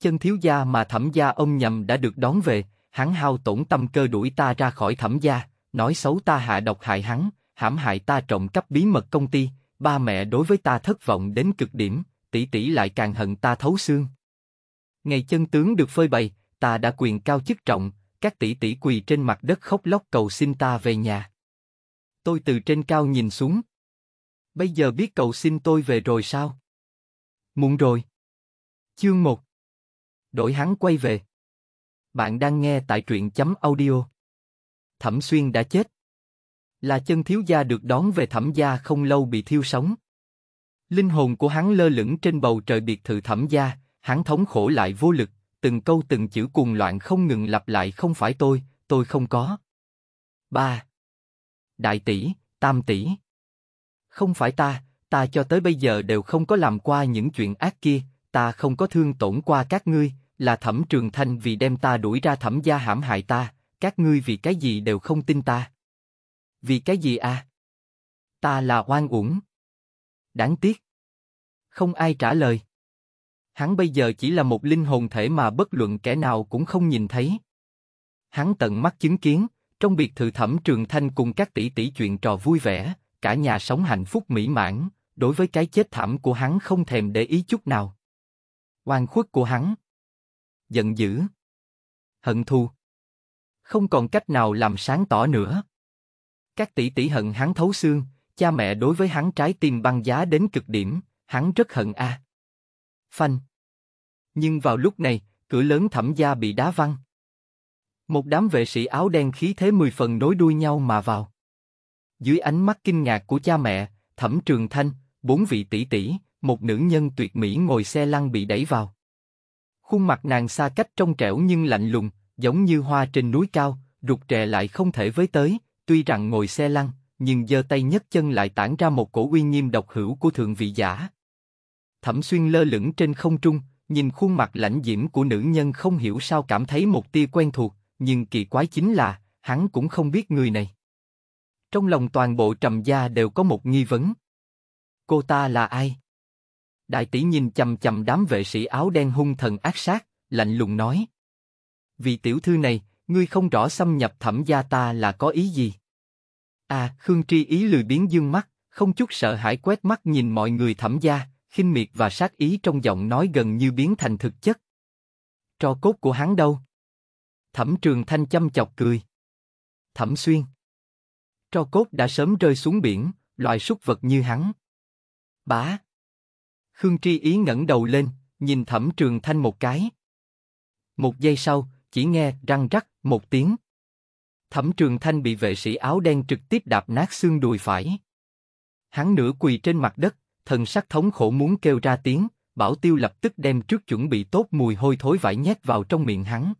chân thiếu gia mà thẩm gia ông nhầm đã được đón về, hắn hao tổn tâm cơ đuổi ta ra khỏi thẩm gia, nói xấu ta hạ độc hại hắn, hãm hại ta trộm cắp bí mật công ty, ba mẹ đối với ta thất vọng đến cực điểm, tỷ tỷ lại càng hận ta thấu xương. Ngày chân tướng được phơi bày, ta đã quyền cao chức trọng, các tỷ tỷ quỳ trên mặt đất khóc lóc cầu xin ta về nhà. Tôi từ trên cao nhìn xuống. Bây giờ biết cầu xin tôi về rồi sao? Muộn rồi. Chương 1 Đổi hắn quay về. Bạn đang nghe tại truyện chấm audio. Thẩm Xuyên đã chết. Là chân thiếu gia được đón về thẩm gia không lâu bị thiêu sống. Linh hồn của hắn lơ lửng trên bầu trời biệt thự thẩm gia, hắn thống khổ lại vô lực, từng câu từng chữ cuồng loạn không ngừng lặp lại không phải tôi, tôi không có. Ba. Đại tỷ, tam tỷ. Không phải ta, ta cho tới bây giờ đều không có làm qua những chuyện ác kia, ta không có thương tổn qua các ngươi, là Thẩm Trường Thanh vì đem ta đuổi ra Thẩm gia hãm hại ta, các ngươi vì cái gì đều không tin ta. Vì cái gì à? Ta là oan uổng. Đáng tiếc. Không ai trả lời. Hắn bây giờ chỉ là một linh hồn thể mà bất luận kẻ nào cũng không nhìn thấy. Hắn tận mắt chứng kiến, trong biệt thự thẩm trường thanh cùng các tỷ tỷ chuyện trò vui vẻ, cả nhà sống hạnh phúc mỹ mãn, đối với cái chết thảm của hắn không thèm để ý chút nào. Oan khuất của hắn, giận dữ, hận thù. Không còn cách nào làm sáng tỏ nữa. Các tỷ tỷ hận hắn thấu xương, cha mẹ đối với hắn trái tim băng giá đến cực điểm, hắn rất hận a. À. Phanh. Nhưng vào lúc này, cửa lớn thẩm gia bị đá văng. Một đám vệ sĩ áo đen khí thế mười phần nối đuôi nhau mà vào. Dưới ánh mắt kinh ngạc của cha mẹ, thẩm trường thanh, bốn vị tỷ tỷ, một nữ nhân tuyệt mỹ ngồi xe lăn bị đẩy vào. Khuôn mặt nàng xa cách trong trẻo nhưng lạnh lùng, giống như hoa trên núi cao, rụt rè lại không thể với tới, tuy rằng ngồi xe lăn, nhưng giơ tay nhấc chân lại tản ra một cổ uy nghiêm độc hữu của thượng vị giả. Thẩm xuyên lơ lửng trên không trung, nhìn khuôn mặt lạnh diễm của nữ nhân không hiểu sao cảm thấy một tia quen thuộc, nhưng kỳ quái chính là, hắn cũng không biết người này. Trong lòng toàn bộ trầm gia đều có một nghi vấn. Cô ta là ai? Đại tỷ nhìn chầm chầm đám vệ sĩ áo đen hung thần ác sát, lạnh lùng nói. Vì tiểu thư này, ngươi không rõ xâm nhập thẩm gia ta là có ý gì. À, Khương Tri ý lười biến dương mắt, không chút sợ hãi quét mắt nhìn mọi người thẩm gia, khinh miệt và sát ý trong giọng nói gần như biến thành thực chất. Trò cốt của hắn đâu? Thẩm trường thanh chăm chọc cười. Thẩm xuyên. Trò cốt đã sớm rơi xuống biển, loài súc vật như hắn. Bá. Khương Tri Ý ngẩng đầu lên, nhìn Thẩm Trường Thanh một cái. Một giây sau, chỉ nghe răng rắc một tiếng. Thẩm Trường Thanh bị vệ sĩ áo đen trực tiếp đạp nát xương đùi phải. Hắn nửa quỳ trên mặt đất, thần sắc thống khổ muốn kêu ra tiếng, Bảo Tiêu lập tức đem trước chuẩn bị tốt mùi hôi thối vải nhét vào trong miệng hắn.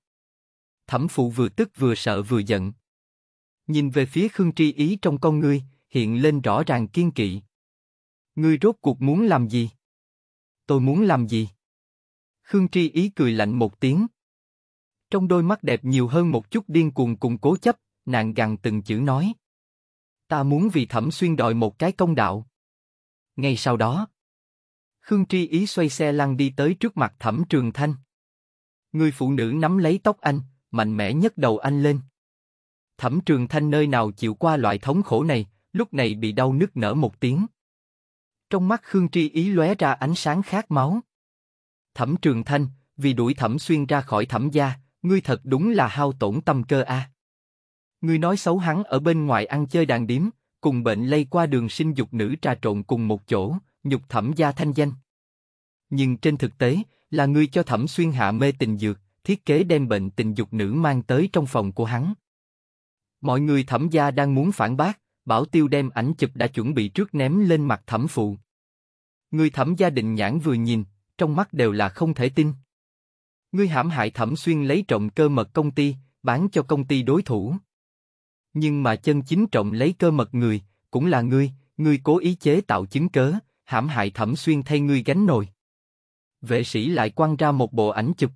Thẩm phụ vừa tức vừa sợ vừa giận. Nhìn về phía Khương Tri Ý trong con ngươi, hiện lên rõ ràng kiên kỵ. Ngươi rốt cuộc muốn làm gì? tôi muốn làm gì? Khương Tri Ý cười lạnh một tiếng. Trong đôi mắt đẹp nhiều hơn một chút điên cuồng cùng cố chấp, nàng gằn từng chữ nói. Ta muốn vì thẩm xuyên đòi một cái công đạo. Ngay sau đó, Khương Tri Ý xoay xe lăn đi tới trước mặt thẩm trường thanh. Người phụ nữ nắm lấy tóc anh, mạnh mẽ nhấc đầu anh lên. Thẩm trường thanh nơi nào chịu qua loại thống khổ này, lúc này bị đau nức nở một tiếng. Trong mắt Khương Tri Ý lóe ra ánh sáng khát máu. Thẩm Trường Thanh, vì đuổi Thẩm Xuyên ra khỏi Thẩm gia, ngươi thật đúng là hao tổn tâm cơ a. Ngươi nói xấu hắn ở bên ngoài ăn chơi đàn điếm, cùng bệnh lây qua đường sinh dục nữ trà trộn cùng một chỗ, nhục Thẩm gia thanh danh. Nhưng trên thực tế, là ngươi cho Thẩm Xuyên hạ mê tình dược, thiết kế đem bệnh tình dục nữ mang tới trong phòng của hắn. Mọi người Thẩm gia đang muốn phản bác, Bảo Tiêu đem ảnh chụp đã chuẩn bị trước ném lên mặt thẩm phụ. Người thẩm gia định nhãn vừa nhìn, trong mắt đều là không thể tin. Ngươi hãm hại thẩm xuyên lấy trộm cơ mật công ty, bán cho công ty đối thủ. Nhưng mà chân chính trộm lấy cơ mật người, cũng là ngươi, ngươi cố ý chế tạo chứng cớ, hãm hại thẩm xuyên thay ngươi gánh nồi. Vệ sĩ lại quăng ra một bộ ảnh chụp.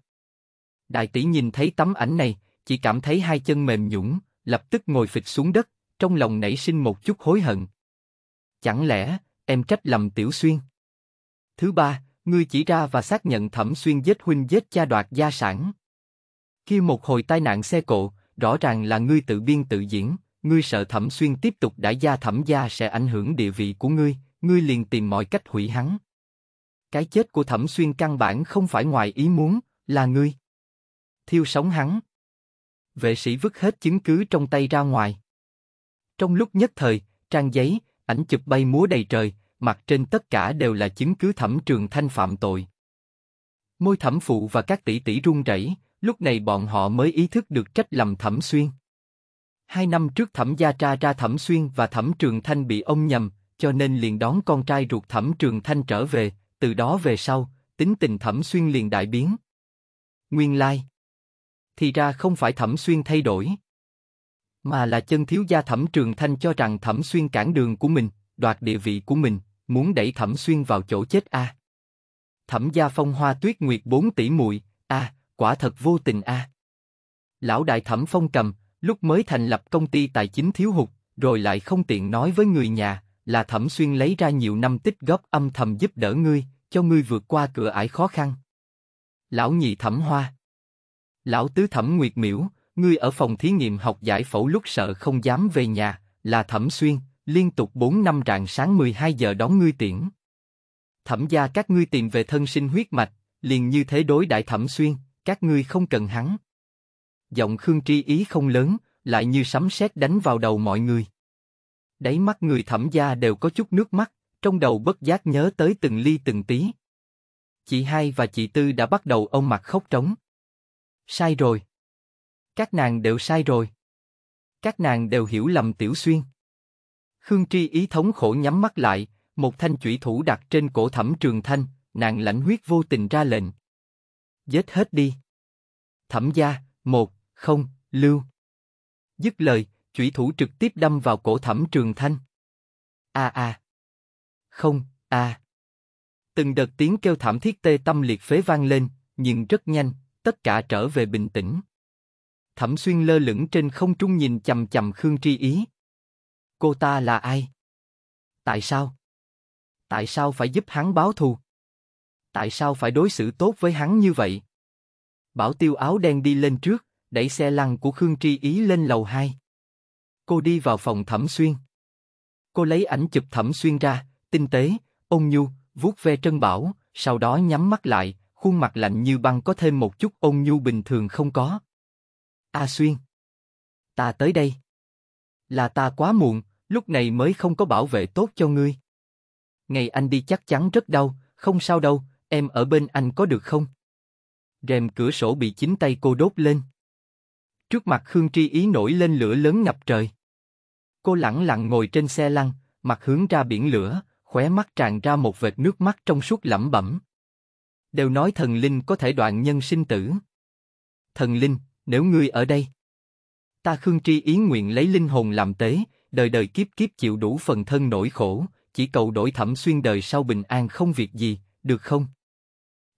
Đại tỷ nhìn thấy tấm ảnh này, chỉ cảm thấy hai chân mềm nhũng, lập tức ngồi phịch xuống đất, trong lòng nảy sinh một chút hối hận. Chẳng lẽ, em trách lầm Tiểu Xuyên? Thứ ba, ngươi chỉ ra và xác nhận Thẩm Xuyên giết huynh giết cha đoạt gia sản. Khi một hồi tai nạn xe cộ, rõ ràng là ngươi tự biên tự diễn, ngươi sợ Thẩm Xuyên tiếp tục đại gia Thẩm gia sẽ ảnh hưởng địa vị của ngươi, ngươi liền tìm mọi cách hủy hắn. Cái chết của Thẩm Xuyên căn bản không phải ngoài ý muốn, là ngươi. Thiêu sống hắn. Vệ sĩ vứt hết chứng cứ trong tay ra ngoài. Trong lúc nhất thời, trang giấy, ảnh chụp bay múa đầy trời, mặt trên tất cả đều là chứng cứ thẩm trường thanh phạm tội. Môi thẩm phụ và các tỷ tỷ run rẩy, lúc này bọn họ mới ý thức được trách lầm thẩm xuyên. Hai năm trước thẩm gia tra ra thẩm xuyên và thẩm trường thanh bị ông nhầm, cho nên liền đón con trai ruột thẩm trường thanh trở về, từ đó về sau, tính tình thẩm xuyên liền đại biến. Nguyên lai. Thì ra không phải thẩm xuyên thay đổi, mà là chân thiếu gia Thẩm Trường Thanh cho rằng Thẩm Xuyên cản đường của mình, đoạt địa vị của mình, muốn đẩy Thẩm Xuyên vào chỗ chết a. Thẩm gia Phong Hoa Tuyết Nguyệt bốn tỷ muội, a, quả thật vô tình a. Lão đại Thẩm Phong Cầm, lúc mới thành lập công ty tài chính thiếu hụt, rồi lại không tiện nói với người nhà, là Thẩm Xuyên lấy ra nhiều năm tích góp âm thầm giúp đỡ ngươi, cho ngươi vượt qua cửa ải khó khăn. Lão nhị Thẩm Hoa, lão tứ Thẩm Nguyệt miễu ngươi ở phòng thí nghiệm học giải phẫu lúc sợ không dám về nhà, là Thẩm Xuyên, liên tục 4 năm rạng sáng 12 giờ đón ngươi tiễn. Thẩm gia các ngươi tìm về thân sinh huyết mạch, liền như thế đối đại Thẩm Xuyên, các ngươi không cần hắn. Giọng Khương Tri Ý không lớn, lại như sấm sét đánh vào đầu mọi người. Đáy mắt người Thẩm gia đều có chút nước mắt, trong đầu bất giác nhớ tới từng ly từng tí. Chị hai và chị Tư đã bắt đầu ông mặt khóc trống. Sai rồi. Các nàng đều sai rồi. Các nàng đều hiểu lầm Tiểu Xuyên. Khương Tri ý thống khổ nhắm mắt lại, một thanh chủy thủ đặt trên cổ thẩm trường thanh, nàng lãnh huyết vô tình ra lệnh. Giết hết đi. Thẩm gia, một, không, lưu. Dứt lời, chủy thủ trực tiếp đâm vào cổ thẩm trường thanh. A a. Không, a. Từng đợt tiếng kêu thảm thiết tê tâm liệt phế vang lên, nhưng rất nhanh, tất cả trở về bình tĩnh. Thẩm Xuyên lơ lửng trên không trung nhìn chầm chầm Khương Tri Ý. Cô ta là ai? Tại sao? Tại sao phải giúp hắn báo thù? Tại sao phải đối xử tốt với hắn như vậy? Bảo tiêu áo đen đi lên trước, đẩy xe lăn của Khương Tri Ý lên lầu hai. Cô đi vào phòng Thẩm Xuyên. Cô lấy ảnh chụp Thẩm Xuyên ra, tinh tế, ôn nhu, vuốt ve Trân Bảo, sau đó nhắm mắt lại, khuôn mặt lạnh như băng có thêm một chút ôn nhu bình thường không có. A Xuyên. Ta tới đây. Là ta quá muộn, lúc này mới không có bảo vệ tốt cho ngươi. Ngày anh đi chắc chắn rất đau, không sao đâu, em ở bên anh có được không? Rèm cửa sổ bị chính tay cô đốt lên. Trước mặt Khương Tri Ý nổi lên lửa lớn ngập trời. Cô lẳng lặng ngồi trên xe lăn, mặt hướng ra biển lửa, khóe mắt tràn ra một vệt nước mắt trong suốt lẩm bẩm. Đều nói thần linh có thể đoạn nhân sinh tử. Thần linh, nếu ngươi ở đây. Ta Khương Tri ý nguyện lấy linh hồn làm tế, đời đời kiếp kiếp chịu đủ phần thân nỗi khổ, chỉ cầu đổi thẩm xuyên đời sau bình an không việc gì, được không?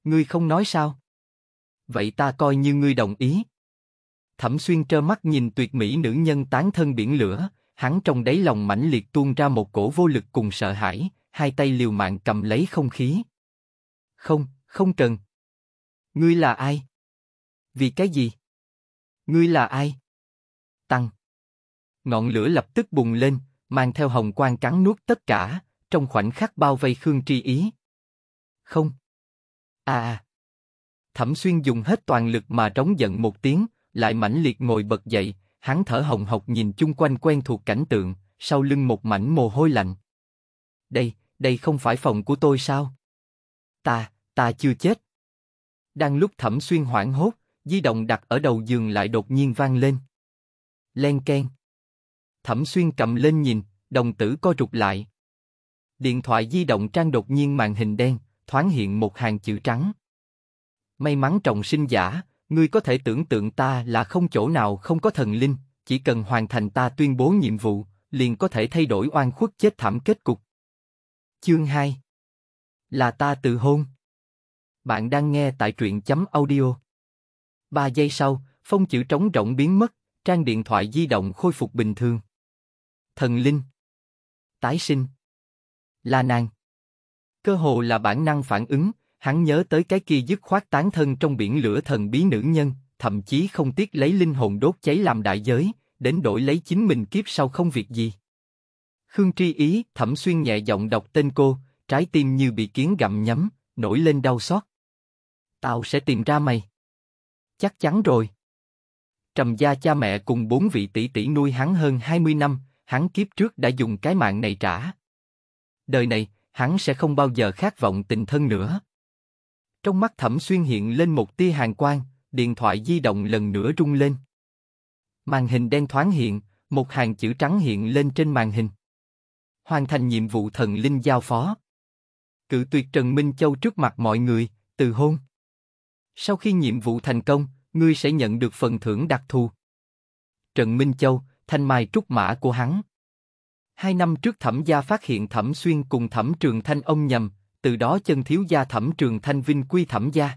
Ngươi không nói sao? Vậy ta coi như ngươi đồng ý. Thẩm xuyên trơ mắt nhìn tuyệt mỹ nữ nhân tán thân biển lửa, hắn trong đáy lòng mãnh liệt tuôn ra một cổ vô lực cùng sợ hãi, hai tay liều mạng cầm lấy không khí. Không, không cần. Ngươi là ai? Vì cái gì? Ngươi là ai? Tăng. Ngọn lửa lập tức bùng lên, mang theo hồng quang cắn nuốt tất cả, trong khoảnh khắc bao vây Khương Tri Ý. Không. À, à. Thẩm xuyên dùng hết toàn lực mà trống giận một tiếng, lại mãnh liệt ngồi bật dậy, hắn thở hồng hộc nhìn chung quanh quen thuộc cảnh tượng, sau lưng một mảnh mồ hôi lạnh. Đây, đây không phải phòng của tôi sao? Ta, ta chưa chết. Đang lúc thẩm xuyên hoảng hốt, di động đặt ở đầu giường lại đột nhiên vang lên. Len ken Thẩm xuyên cầm lên nhìn, đồng tử co rụt lại. Điện thoại di động trang đột nhiên màn hình đen, thoáng hiện một hàng chữ trắng. May mắn trọng sinh giả, ngươi có thể tưởng tượng ta là không chỗ nào không có thần linh, chỉ cần hoàn thành ta tuyên bố nhiệm vụ, liền có thể thay đổi oan khuất chết thảm kết cục. Chương 2 Là ta tự hôn Bạn đang nghe tại truyện chấm audio Ba giây sau, phông chữ trống rỗng biến mất, trang điện thoại di động khôi phục bình thường. Thần linh. Tái sinh. Là nàng. Cơ hồ là bản năng phản ứng, hắn nhớ tới cái kia dứt khoát tán thân trong biển lửa thần bí nữ nhân, thậm chí không tiếc lấy linh hồn đốt cháy làm đại giới, đến đổi lấy chính mình kiếp sau không việc gì. Khương Tri Ý thẩm xuyên nhẹ giọng đọc tên cô, trái tim như bị kiến gặm nhấm, nổi lên đau xót. Tao sẽ tìm ra mày. Chắc chắn rồi. Trầm gia cha mẹ cùng bốn vị tỷ tỷ nuôi hắn hơn 20 năm, hắn kiếp trước đã dùng cái mạng này trả. Đời này, hắn sẽ không bao giờ khát vọng tình thân nữa. Trong mắt Thẩm Xuyên hiện lên một tia hàng quang, điện thoại di động lần nữa rung lên. Màn hình đen thoáng hiện, một hàng chữ trắng hiện lên trên màn hình. Hoàn thành nhiệm vụ thần linh giao phó. Cự tuyệt Trần Minh Châu trước mặt mọi người, từ hôn. Sau khi nhiệm vụ thành công, ngươi sẽ nhận được phần thưởng đặc thù. Trần Minh Châu, thanh mai trúc mã của hắn. Hai năm trước Thẩm Gia phát hiện Thẩm Xuyên cùng Thẩm Trường Thanh ông nhầm, từ đó chân thiếu gia Thẩm Trường Thanh vinh quy Thẩm Gia.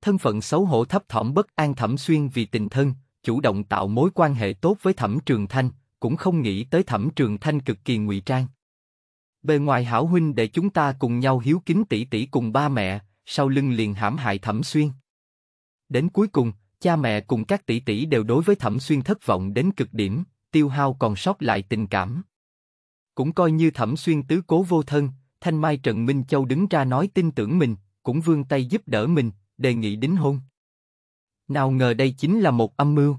Thân phận xấu hổ thấp thỏm bất an Thẩm Xuyên vì tình thân, chủ động tạo mối quan hệ tốt với Thẩm Trường Thanh, cũng không nghĩ tới Thẩm Trường Thanh cực kỳ ngụy trang. Bề ngoài hảo huynh để chúng ta cùng nhau hiếu kính tỷ tỷ cùng ba mẹ, sau lưng liền hãm hại Thẩm Xuyên. Đến cuối cùng, cha mẹ cùng các tỷ tỷ đều đối với Thẩm Xuyên thất vọng đến cực điểm, tiêu hao còn sót lại tình cảm. Cũng coi như Thẩm Xuyên tứ cố vô thân, Thanh Mai Trần Minh Châu đứng ra nói tin tưởng mình, cũng vươn tay giúp đỡ mình, đề nghị đính hôn. Nào ngờ đây chính là một âm mưu.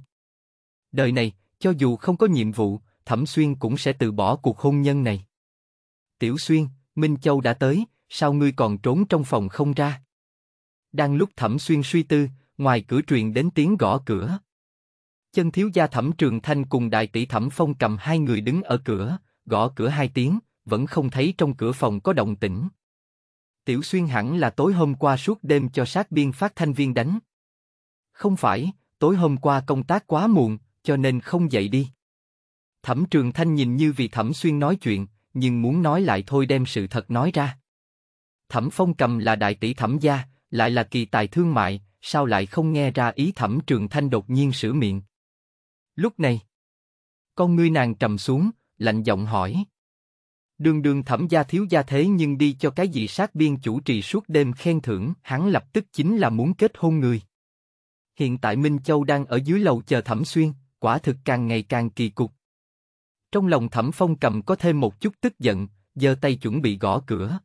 Đời này, cho dù không có nhiệm vụ, Thẩm Xuyên cũng sẽ từ bỏ cuộc hôn nhân này. Tiểu Xuyên, Minh Châu đã tới, sao ngươi còn trốn trong phòng không ra? Đang lúc Thẩm Xuyên suy tư, ngoài cửa truyền đến tiếng gõ cửa. Chân thiếu gia Thẩm Trường Thanh cùng đại tỷ Thẩm Phong cầm hai người đứng ở cửa, gõ cửa hai tiếng, vẫn không thấy trong cửa phòng có động tĩnh. Tiểu Xuyên hẳn là tối hôm qua suốt đêm cho sát biên phát thanh viên đánh. Không phải, tối hôm qua công tác quá muộn, cho nên không dậy đi. Thẩm Trường Thanh nhìn như vì Thẩm Xuyên nói chuyện, nhưng muốn nói lại thôi đem sự thật nói ra. Thẩm Phong cầm là đại tỷ Thẩm gia, lại là kỳ tài thương mại, sao lại không nghe ra ý Thẩm Trường Thanh đột nhiên sửa miệng. Lúc này, con ngươi nàng trầm xuống, lạnh giọng hỏi. Đường đường thẩm gia thiếu gia thế nhưng đi cho cái gì sát biên chủ trì suốt đêm khen thưởng, hắn lập tức chính là muốn kết hôn người. Hiện tại Minh Châu đang ở dưới lầu chờ thẩm xuyên, quả thực càng ngày càng kỳ cục. Trong lòng thẩm phong cầm có thêm một chút tức giận, giơ tay chuẩn bị gõ cửa.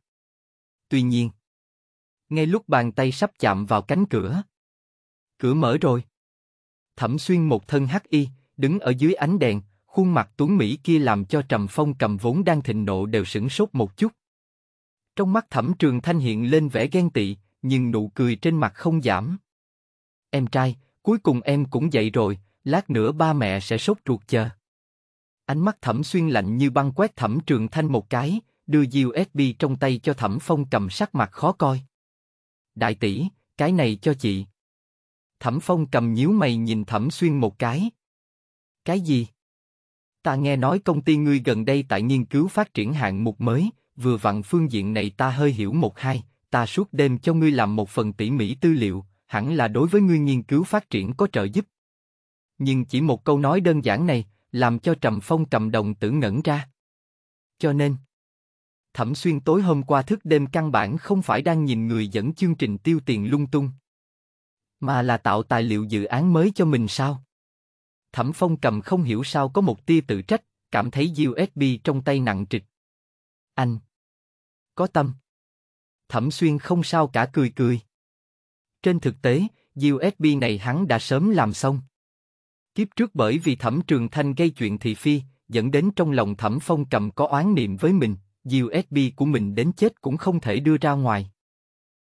Tuy nhiên, ngay lúc bàn tay sắp chạm vào cánh cửa, cửa mở rồi. Thẩm xuyên một thân hắc y, đứng ở dưới ánh đèn, khuôn mặt tuấn mỹ kia làm cho trầm phong cầm vốn đang thịnh nộ đều sửng sốt một chút. Trong mắt thẩm trường thanh hiện lên vẻ ghen tị, nhưng nụ cười trên mặt không giảm. Em trai, cuối cùng em cũng dậy rồi, lát nữa ba mẹ sẽ sốt ruột chờ. Ánh mắt thẩm xuyên lạnh như băng quét thẩm trường thanh một cái, đưa USB trong tay cho Thẩm Phong cầm sắc mặt khó coi. Đại tỷ, cái này cho chị. Thẩm Phong cầm nhíu mày nhìn Thẩm Xuyên một cái. Cái gì? Ta nghe nói công ty ngươi gần đây tại nghiên cứu phát triển hạng mục mới, vừa vặn phương diện này ta hơi hiểu một hai, ta suốt đêm cho ngươi làm một phần tỉ mỉ tư liệu, hẳn là đối với ngươi nghiên cứu phát triển có trợ giúp. Nhưng chỉ một câu nói đơn giản này, làm cho Trầm Phong cầm đồng tử ngẩn ra. Cho nên, Thẩm Xuyên tối hôm qua thức đêm căn bản không phải đang nhìn người dẫn chương trình tiêu tiền lung tung, mà là tạo tài liệu dự án mới cho mình sao? Thẩm Phong cầm không hiểu sao có một tia tự trách, cảm thấy USB trong tay nặng trịch. Anh có tâm. Thẩm Xuyên không sao cả cười cười. Trên thực tế, USB này hắn đã sớm làm xong. Kiếp trước bởi vì Thẩm Trường Thanh gây chuyện thị phi, dẫn đến trong lòng Thẩm Phong cầm có oán niệm với mình, USB của mình đến chết cũng không thể đưa ra ngoài.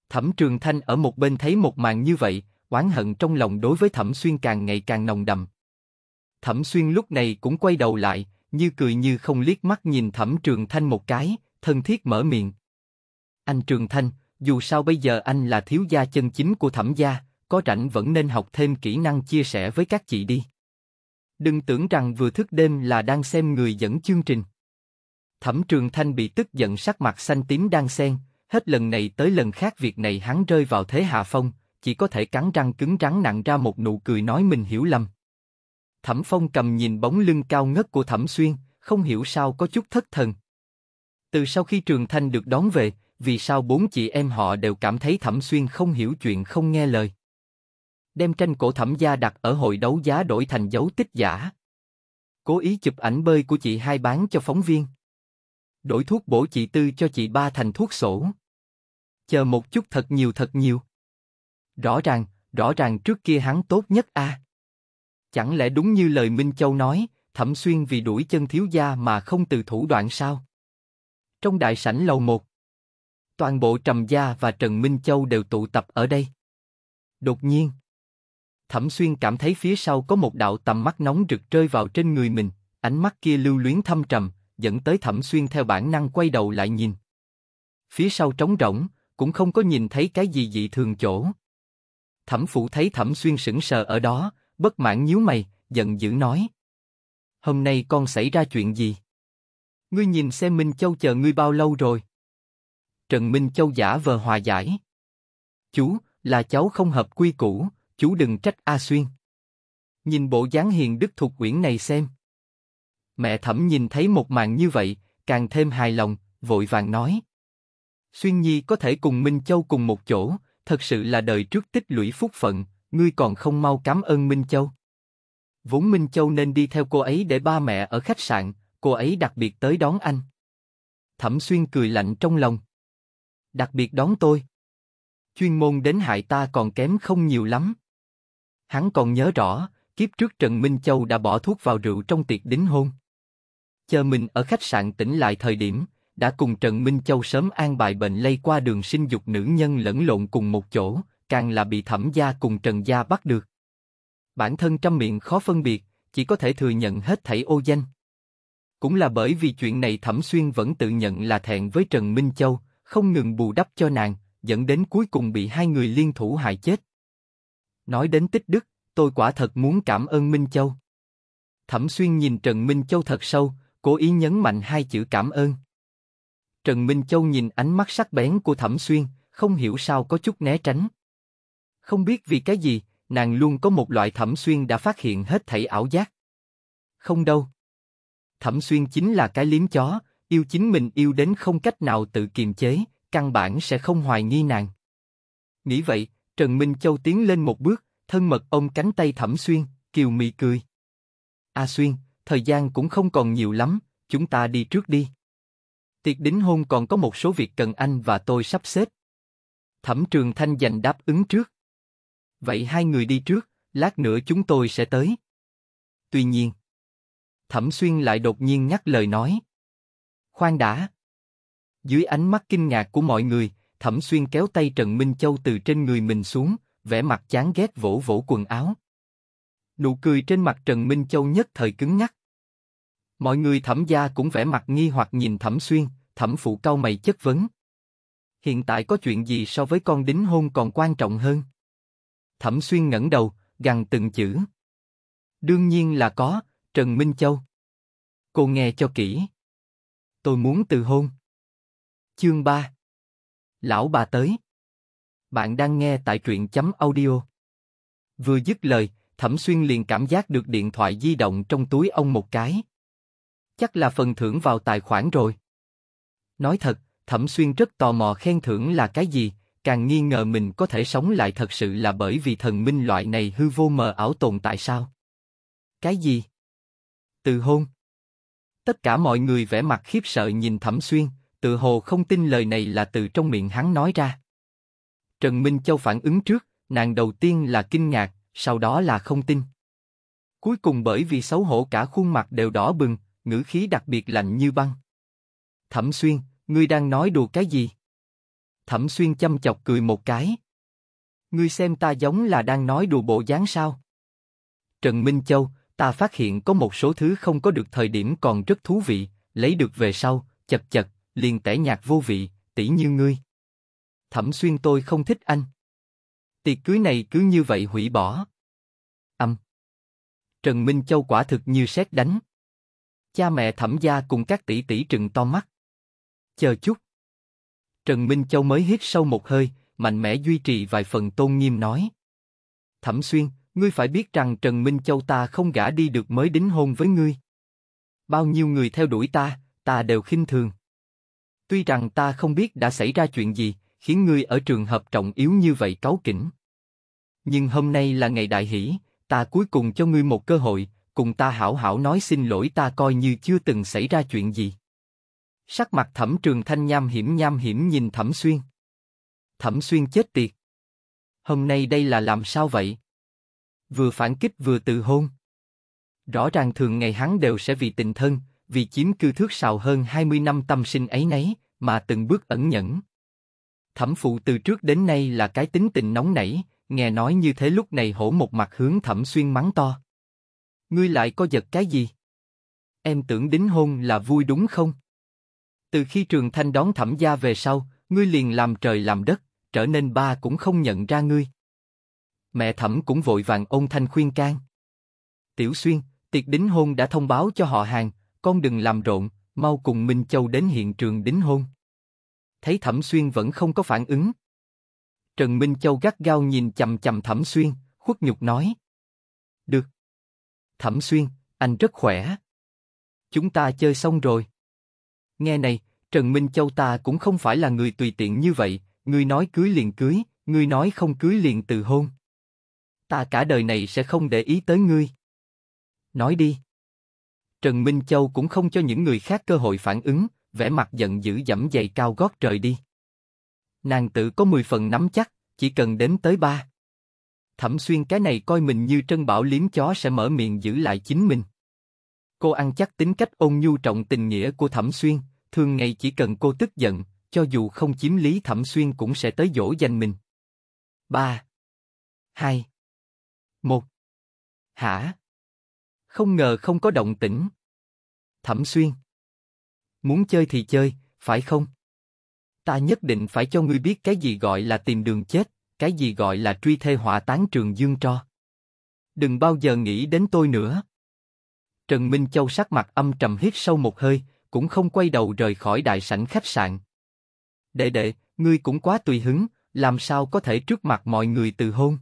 Thẩm Trường Thanh ở một bên thấy một màn như vậy, oán hận trong lòng đối với Thẩm Xuyên càng ngày càng nồng đậm. Thẩm Xuyên lúc này cũng quay đầu lại, như cười như không liếc mắt nhìn Thẩm Trường Thanh một cái, thân thiết mở miệng. Anh Trường Thanh, dù sao bây giờ anh là thiếu gia chân chính của Thẩm gia, có rảnh vẫn nên học thêm kỹ năng chia sẻ với các chị đi. Đừng tưởng rằng vừa thức đêm là đang xem người dẫn chương trình. Thẩm Trường Thanh bị tức giận sắc mặt xanh tím đang xen, hết lần này tới lần khác việc này hắn rơi vào thế hạ phong, chỉ có thể cắn răng cứng rắn nặng ra một nụ cười nói mình hiểu lầm. Thẩm Phong cầm nhìn bóng lưng cao ngất của Thẩm Xuyên, không hiểu sao có chút thất thần. Từ sau khi Trường Thanh được đón về, vì sao bốn chị em họ đều cảm thấy Thẩm Xuyên không hiểu chuyện không nghe lời. Đem tranh cổ Thẩm gia đặt ở hội đấu giá đổi thành dấu tích giả. Cố ý chụp ảnh bơi của chị hai bán cho phóng viên đổi thuốc bổ chị Tư cho chị ba thành thuốc sổ. Chờ một chút thật nhiều thật nhiều. Rõ ràng, rõ ràng trước kia hắn tốt nhất a. À? Chẳng lẽ đúng như lời Minh Châu nói, Thẩm Xuyên vì đuổi chân thiếu gia mà không từ thủ đoạn sao? Trong đại sảnh lầu một, toàn bộ Trầm Gia và Trần Minh Châu đều tụ tập ở đây. Đột nhiên, Thẩm Xuyên cảm thấy phía sau có một đạo tầm mắt nóng rực rơi vào trên người mình, ánh mắt kia lưu luyến thâm trầm, dẫn tới Thẩm Xuyên theo bản năng quay đầu lại nhìn. Phía sau trống rỗng, cũng không có nhìn thấy cái gì dị thường chỗ. Thẩm Phụ thấy Thẩm Xuyên sững sờ ở đó, bất mãn nhíu mày, giận dữ nói. Hôm nay con xảy ra chuyện gì? Ngươi nhìn xem Minh Châu chờ ngươi bao lâu rồi? Trần Minh Châu giả vờ hòa giải. Chú, là cháu không hợp quy củ, chú đừng trách A Xuyên. Nhìn bộ dáng hiền đức thuộc quyển này xem. Mẹ thẩm nhìn thấy một màn như vậy, càng thêm hài lòng, vội vàng nói. Xuyên Nhi có thể cùng Minh Châu cùng một chỗ, thật sự là đời trước tích lũy phúc phận, ngươi còn không mau cảm ơn Minh Châu. Vốn Minh Châu nên đi theo cô ấy để ba mẹ ở khách sạn, cô ấy đặc biệt tới đón anh. Thẩm Xuyên cười lạnh trong lòng. Đặc biệt đón tôi. Chuyên môn đến hại ta còn kém không nhiều lắm. Hắn còn nhớ rõ, kiếp trước Trần Minh Châu đã bỏ thuốc vào rượu trong tiệc đính hôn chờ mình ở khách sạn tỉnh lại thời điểm, đã cùng Trần Minh Châu sớm an bài bệnh lây qua đường sinh dục nữ nhân lẫn lộn cùng một chỗ, càng là bị thẩm gia cùng Trần gia bắt được. Bản thân trăm miệng khó phân biệt, chỉ có thể thừa nhận hết thảy ô danh. Cũng là bởi vì chuyện này Thẩm Xuyên vẫn tự nhận là thẹn với Trần Minh Châu, không ngừng bù đắp cho nàng, dẫn đến cuối cùng bị hai người liên thủ hại chết. Nói đến tích đức, tôi quả thật muốn cảm ơn Minh Châu. Thẩm Xuyên nhìn Trần Minh Châu thật sâu, cố ý nhấn mạnh hai chữ cảm ơn. Trần Minh Châu nhìn ánh mắt sắc bén của Thẩm Xuyên, không hiểu sao có chút né tránh. Không biết vì cái gì, nàng luôn có một loại Thẩm Xuyên đã phát hiện hết thảy ảo giác. Không đâu. Thẩm Xuyên chính là cái liếm chó, yêu chính mình yêu đến không cách nào tự kiềm chế, căn bản sẽ không hoài nghi nàng. Nghĩ vậy, Trần Minh Châu tiến lên một bước, thân mật ôm cánh tay Thẩm Xuyên, kiều mị cười. A à Xuyên, thời gian cũng không còn nhiều lắm, chúng ta đi trước đi. Tiệc đính hôn còn có một số việc cần anh và tôi sắp xếp. Thẩm Trường Thanh dành đáp ứng trước. Vậy hai người đi trước, lát nữa chúng tôi sẽ tới. Tuy nhiên, Thẩm Xuyên lại đột nhiên nhắc lời nói. Khoan đã. Dưới ánh mắt kinh ngạc của mọi người, Thẩm Xuyên kéo tay Trần Minh Châu từ trên người mình xuống, vẻ mặt chán ghét vỗ vỗ quần áo. Nụ cười trên mặt Trần Minh Châu nhất thời cứng ngắc. Mọi người thẩm gia cũng vẻ mặt nghi hoặc nhìn thẩm xuyên, thẩm phụ cao mày chất vấn. Hiện tại có chuyện gì so với con đính hôn còn quan trọng hơn? Thẩm xuyên ngẩng đầu, gằn từng chữ. Đương nhiên là có, Trần Minh Châu. Cô nghe cho kỹ. Tôi muốn từ hôn. Chương 3 Lão bà tới. Bạn đang nghe tại truyện chấm audio. Vừa dứt lời, Thẩm Xuyên liền cảm giác được điện thoại di động trong túi ông một cái. Chắc là phần thưởng vào tài khoản rồi. Nói thật, Thẩm Xuyên rất tò mò khen thưởng là cái gì, càng nghi ngờ mình có thể sống lại thật sự là bởi vì thần minh loại này hư vô mờ ảo tồn tại sao. Cái gì? Từ hôn. Tất cả mọi người vẻ mặt khiếp sợ nhìn Thẩm Xuyên, tự hồ không tin lời này là từ trong miệng hắn nói ra. Trần Minh Châu phản ứng trước, nàng đầu tiên là kinh ngạc, sau đó là không tin. Cuối cùng bởi vì xấu hổ cả khuôn mặt đều đỏ bừng, ngữ khí đặc biệt lạnh như băng. Thẩm xuyên, ngươi đang nói đùa cái gì? Thẩm xuyên chăm chọc cười một cái. Ngươi xem ta giống là đang nói đùa bộ dáng sao? Trần Minh Châu, ta phát hiện có một số thứ không có được thời điểm còn rất thú vị, lấy được về sau, chật chật, liền tẻ nhạt vô vị, tỷ như ngươi. Thẩm xuyên tôi không thích anh. Tiệc cưới này cứ như vậy hủy bỏ. Âm. Trần Minh Châu quả thực như xét đánh. Cha mẹ thẩm gia cùng các tỷ tỷ trừng to mắt. Chờ chút. Trần Minh Châu mới hít sâu một hơi, mạnh mẽ duy trì vài phần tôn nghiêm nói. Thẩm xuyên, ngươi phải biết rằng Trần Minh Châu ta không gả đi được mới đính hôn với ngươi. Bao nhiêu người theo đuổi ta, ta đều khinh thường. Tuy rằng ta không biết đã xảy ra chuyện gì, khiến ngươi ở trường hợp trọng yếu như vậy cáu kỉnh. Nhưng hôm nay là ngày đại hỷ, ta cuối cùng cho ngươi một cơ hội, cùng ta hảo hảo nói xin lỗi ta coi như chưa từng xảy ra chuyện gì. Sắc mặt thẩm trường thanh nham hiểm nham hiểm nhìn thẩm xuyên. Thẩm xuyên chết tiệt. Hôm nay đây là làm sao vậy? Vừa phản kích vừa tự hôn. Rõ ràng thường ngày hắn đều sẽ vì tình thân, vì chiếm cư thước sào hơn 20 năm tâm sinh ấy nấy, mà từng bước ẩn nhẫn. Thẩm phụ từ trước đến nay là cái tính tình nóng nảy, nghe nói như thế lúc này hổ một mặt hướng thẩm xuyên mắng to. Ngươi lại có giật cái gì? Em tưởng đính hôn là vui đúng không? Từ khi trường thanh đón thẩm gia về sau, ngươi liền làm trời làm đất, trở nên ba cũng không nhận ra ngươi. Mẹ thẩm cũng vội vàng ôn thanh khuyên can. Tiểu xuyên, tiệc đính hôn đã thông báo cho họ hàng, con đừng làm rộn, mau cùng Minh Châu đến hiện trường đính hôn thấy Thẩm Xuyên vẫn không có phản ứng. Trần Minh Châu gắt gao nhìn chầm chầm Thẩm Xuyên, khuất nhục nói. Được. Thẩm Xuyên, anh rất khỏe. Chúng ta chơi xong rồi. Nghe này, Trần Minh Châu ta cũng không phải là người tùy tiện như vậy, người nói cưới liền cưới, người nói không cưới liền từ hôn. Ta cả đời này sẽ không để ý tới ngươi. Nói đi. Trần Minh Châu cũng không cho những người khác cơ hội phản ứng, vẻ mặt giận dữ dẫm giày cao gót trời đi. Nàng tự có 10 phần nắm chắc, chỉ cần đếm tới ba. Thẩm xuyên cái này coi mình như trân bảo liếm chó sẽ mở miệng giữ lại chính mình. Cô ăn chắc tính cách ôn nhu trọng tình nghĩa của Thẩm xuyên, thường ngày chỉ cần cô tức giận, cho dù không chiếm lý Thẩm xuyên cũng sẽ tới dỗ dành mình. ba hai một Hả? Không ngờ không có động tĩnh. Thẩm xuyên muốn chơi thì chơi, phải không? Ta nhất định phải cho ngươi biết cái gì gọi là tìm đường chết, cái gì gọi là truy thê hỏa tán trường dương cho Đừng bao giờ nghĩ đến tôi nữa. Trần Minh Châu sắc mặt âm trầm hít sâu một hơi, cũng không quay đầu rời khỏi đại sảnh khách sạn. Đệ đệ, ngươi cũng quá tùy hứng, làm sao có thể trước mặt mọi người từ hôn?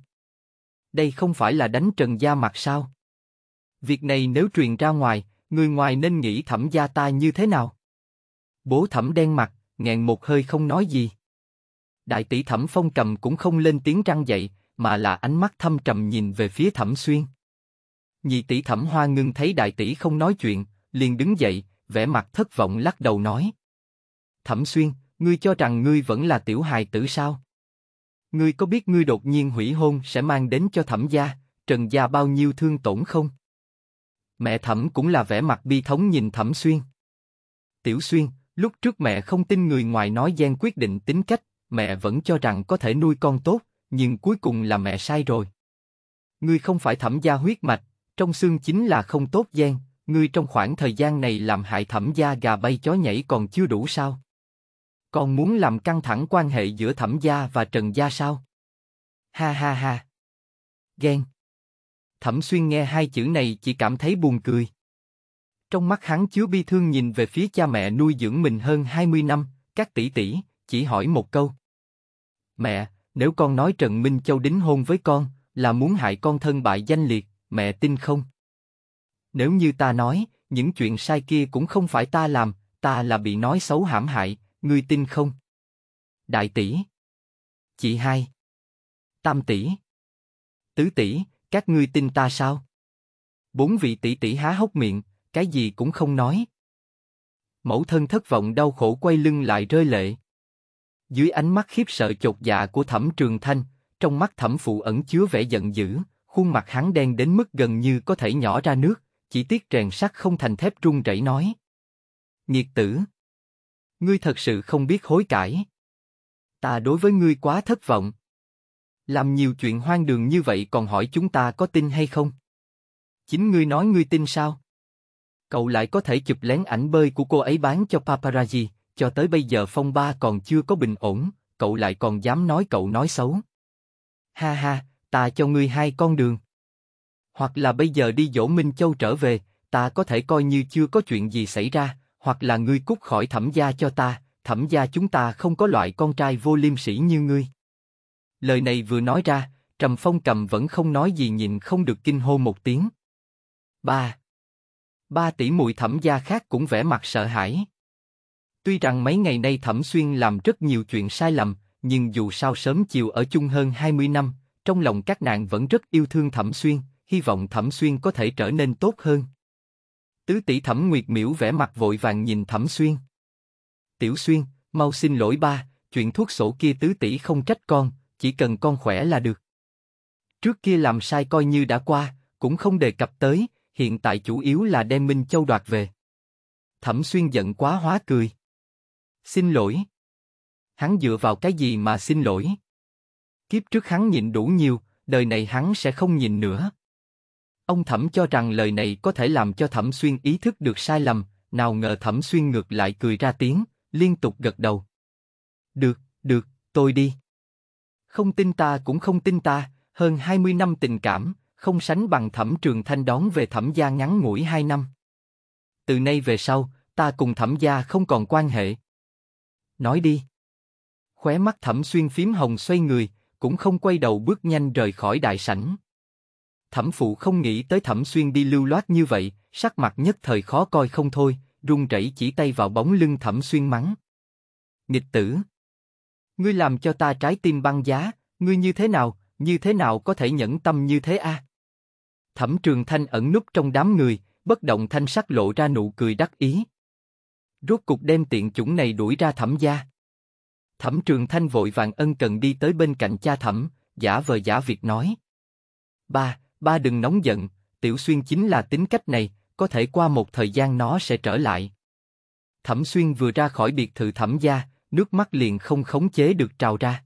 Đây không phải là đánh Trần gia mặt sao? Việc này nếu truyền ra ngoài, người ngoài nên nghĩ thẩm gia ta như thế nào? Bố thẩm đen mặt, nghẹn một hơi không nói gì. Đại tỷ thẩm phong cầm cũng không lên tiếng răng dậy, mà là ánh mắt thâm trầm nhìn về phía thẩm xuyên. Nhị tỷ thẩm hoa ngưng thấy đại tỷ không nói chuyện, liền đứng dậy, vẻ mặt thất vọng lắc đầu nói. Thẩm xuyên, ngươi cho rằng ngươi vẫn là tiểu hài tử sao? Ngươi có biết ngươi đột nhiên hủy hôn sẽ mang đến cho thẩm gia, trần gia bao nhiêu thương tổn không? Mẹ thẩm cũng là vẻ mặt bi thống nhìn thẩm xuyên. Tiểu xuyên, Lúc trước mẹ không tin người ngoài nói gian quyết định tính cách, mẹ vẫn cho rằng có thể nuôi con tốt, nhưng cuối cùng là mẹ sai rồi. Ngươi không phải thẩm gia huyết mạch, trong xương chính là không tốt gian ngươi trong khoảng thời gian này làm hại thẩm gia gà bay chó nhảy còn chưa đủ sao? Còn muốn làm căng thẳng quan hệ giữa thẩm gia và trần gia sao? Ha ha ha! gian Thẩm xuyên nghe hai chữ này chỉ cảm thấy buồn cười. Trong mắt hắn chứa bi thương nhìn về phía cha mẹ nuôi dưỡng mình hơn 20 năm, các tỷ tỷ chỉ hỏi một câu. Mẹ, nếu con nói Trần Minh Châu đính hôn với con, là muốn hại con thân bại danh liệt, mẹ tin không? Nếu như ta nói, những chuyện sai kia cũng không phải ta làm, ta là bị nói xấu hãm hại, ngươi tin không? Đại tỷ, chị hai, tam tỷ, tứ tỷ, các ngươi tin ta sao? Bốn vị tỷ tỷ há hốc miệng, cái gì cũng không nói. Mẫu thân thất vọng đau khổ quay lưng lại rơi lệ. Dưới ánh mắt khiếp sợ chột dạ của Thẩm Trường Thanh, trong mắt Thẩm Phụ ẩn chứa vẻ giận dữ, khuôn mặt hắn đen đến mức gần như có thể nhỏ ra nước, chỉ tiếc rèn sắt không thành thép run rẩy nói. Nghiệt tử! Ngươi thật sự không biết hối cải. Ta đối với ngươi quá thất vọng. Làm nhiều chuyện hoang đường như vậy còn hỏi chúng ta có tin hay không? Chính ngươi nói ngươi tin sao? Cậu lại có thể chụp lén ảnh bơi của cô ấy bán cho paparazzi, cho tới bây giờ phong ba còn chưa có bình ổn, cậu lại còn dám nói cậu nói xấu. Ha ha, ta cho ngươi hai con đường. Hoặc là bây giờ đi dỗ Minh Châu trở về, ta có thể coi như chưa có chuyện gì xảy ra, hoặc là ngươi cút khỏi thẩm gia cho ta, thẩm gia chúng ta không có loại con trai vô liêm sỉ như ngươi. Lời này vừa nói ra, Trầm Phong cầm vẫn không nói gì nhìn không được kinh hô một tiếng. Ba, ba tỷ mùi thẩm gia khác cũng vẻ mặt sợ hãi. Tuy rằng mấy ngày nay Thẩm Xuyên làm rất nhiều chuyện sai lầm, nhưng dù sao sớm chiều ở chung hơn 20 năm, trong lòng các nàng vẫn rất yêu thương Thẩm Xuyên, hy vọng Thẩm Xuyên có thể trở nên tốt hơn. Tứ tỷ Thẩm Nguyệt Miễu vẻ mặt vội vàng nhìn Thẩm Xuyên. Tiểu Xuyên, mau xin lỗi ba, chuyện thuốc sổ kia tứ tỷ không trách con, chỉ cần con khỏe là được. Trước kia làm sai coi như đã qua, cũng không đề cập tới, hiện tại chủ yếu là đem Minh Châu đoạt về. Thẩm xuyên giận quá hóa cười. Xin lỗi. Hắn dựa vào cái gì mà xin lỗi? Kiếp trước hắn nhịn đủ nhiều, đời này hắn sẽ không nhịn nữa. Ông Thẩm cho rằng lời này có thể làm cho Thẩm xuyên ý thức được sai lầm, nào ngờ Thẩm xuyên ngược lại cười ra tiếng, liên tục gật đầu. Được, được, tôi đi. Không tin ta cũng không tin ta, hơn 20 năm tình cảm, không sánh bằng Thẩm Trường Thanh đón về Thẩm gia ngắn ngủi hai năm. Từ nay về sau, ta cùng Thẩm gia không còn quan hệ. Nói đi. Khóe mắt Thẩm xuyên phím hồng xoay người, cũng không quay đầu bước nhanh rời khỏi đại sảnh. Thẩm phụ không nghĩ tới Thẩm xuyên đi lưu loát như vậy, sắc mặt nhất thời khó coi không thôi, run rẩy chỉ tay vào bóng lưng Thẩm xuyên mắng. Nghịch tử! Ngươi làm cho ta trái tim băng giá, ngươi như thế nào, như thế nào có thể nhẫn tâm như thế a? À? Thẩm Trường Thanh ẩn núp trong đám người, bất động thanh sắc lộ ra nụ cười đắc ý. Rốt cục đem tiện chủng này đuổi ra thẩm gia. Thẩm Trường Thanh vội vàng ân cần đi tới bên cạnh cha thẩm, giả vờ giả việc nói. Ba, ba đừng nóng giận, Tiểu Xuyên chính là tính cách này, có thể qua một thời gian nó sẽ trở lại. Thẩm Xuyên vừa ra khỏi biệt thự thẩm gia, nước mắt liền không khống chế được trào ra.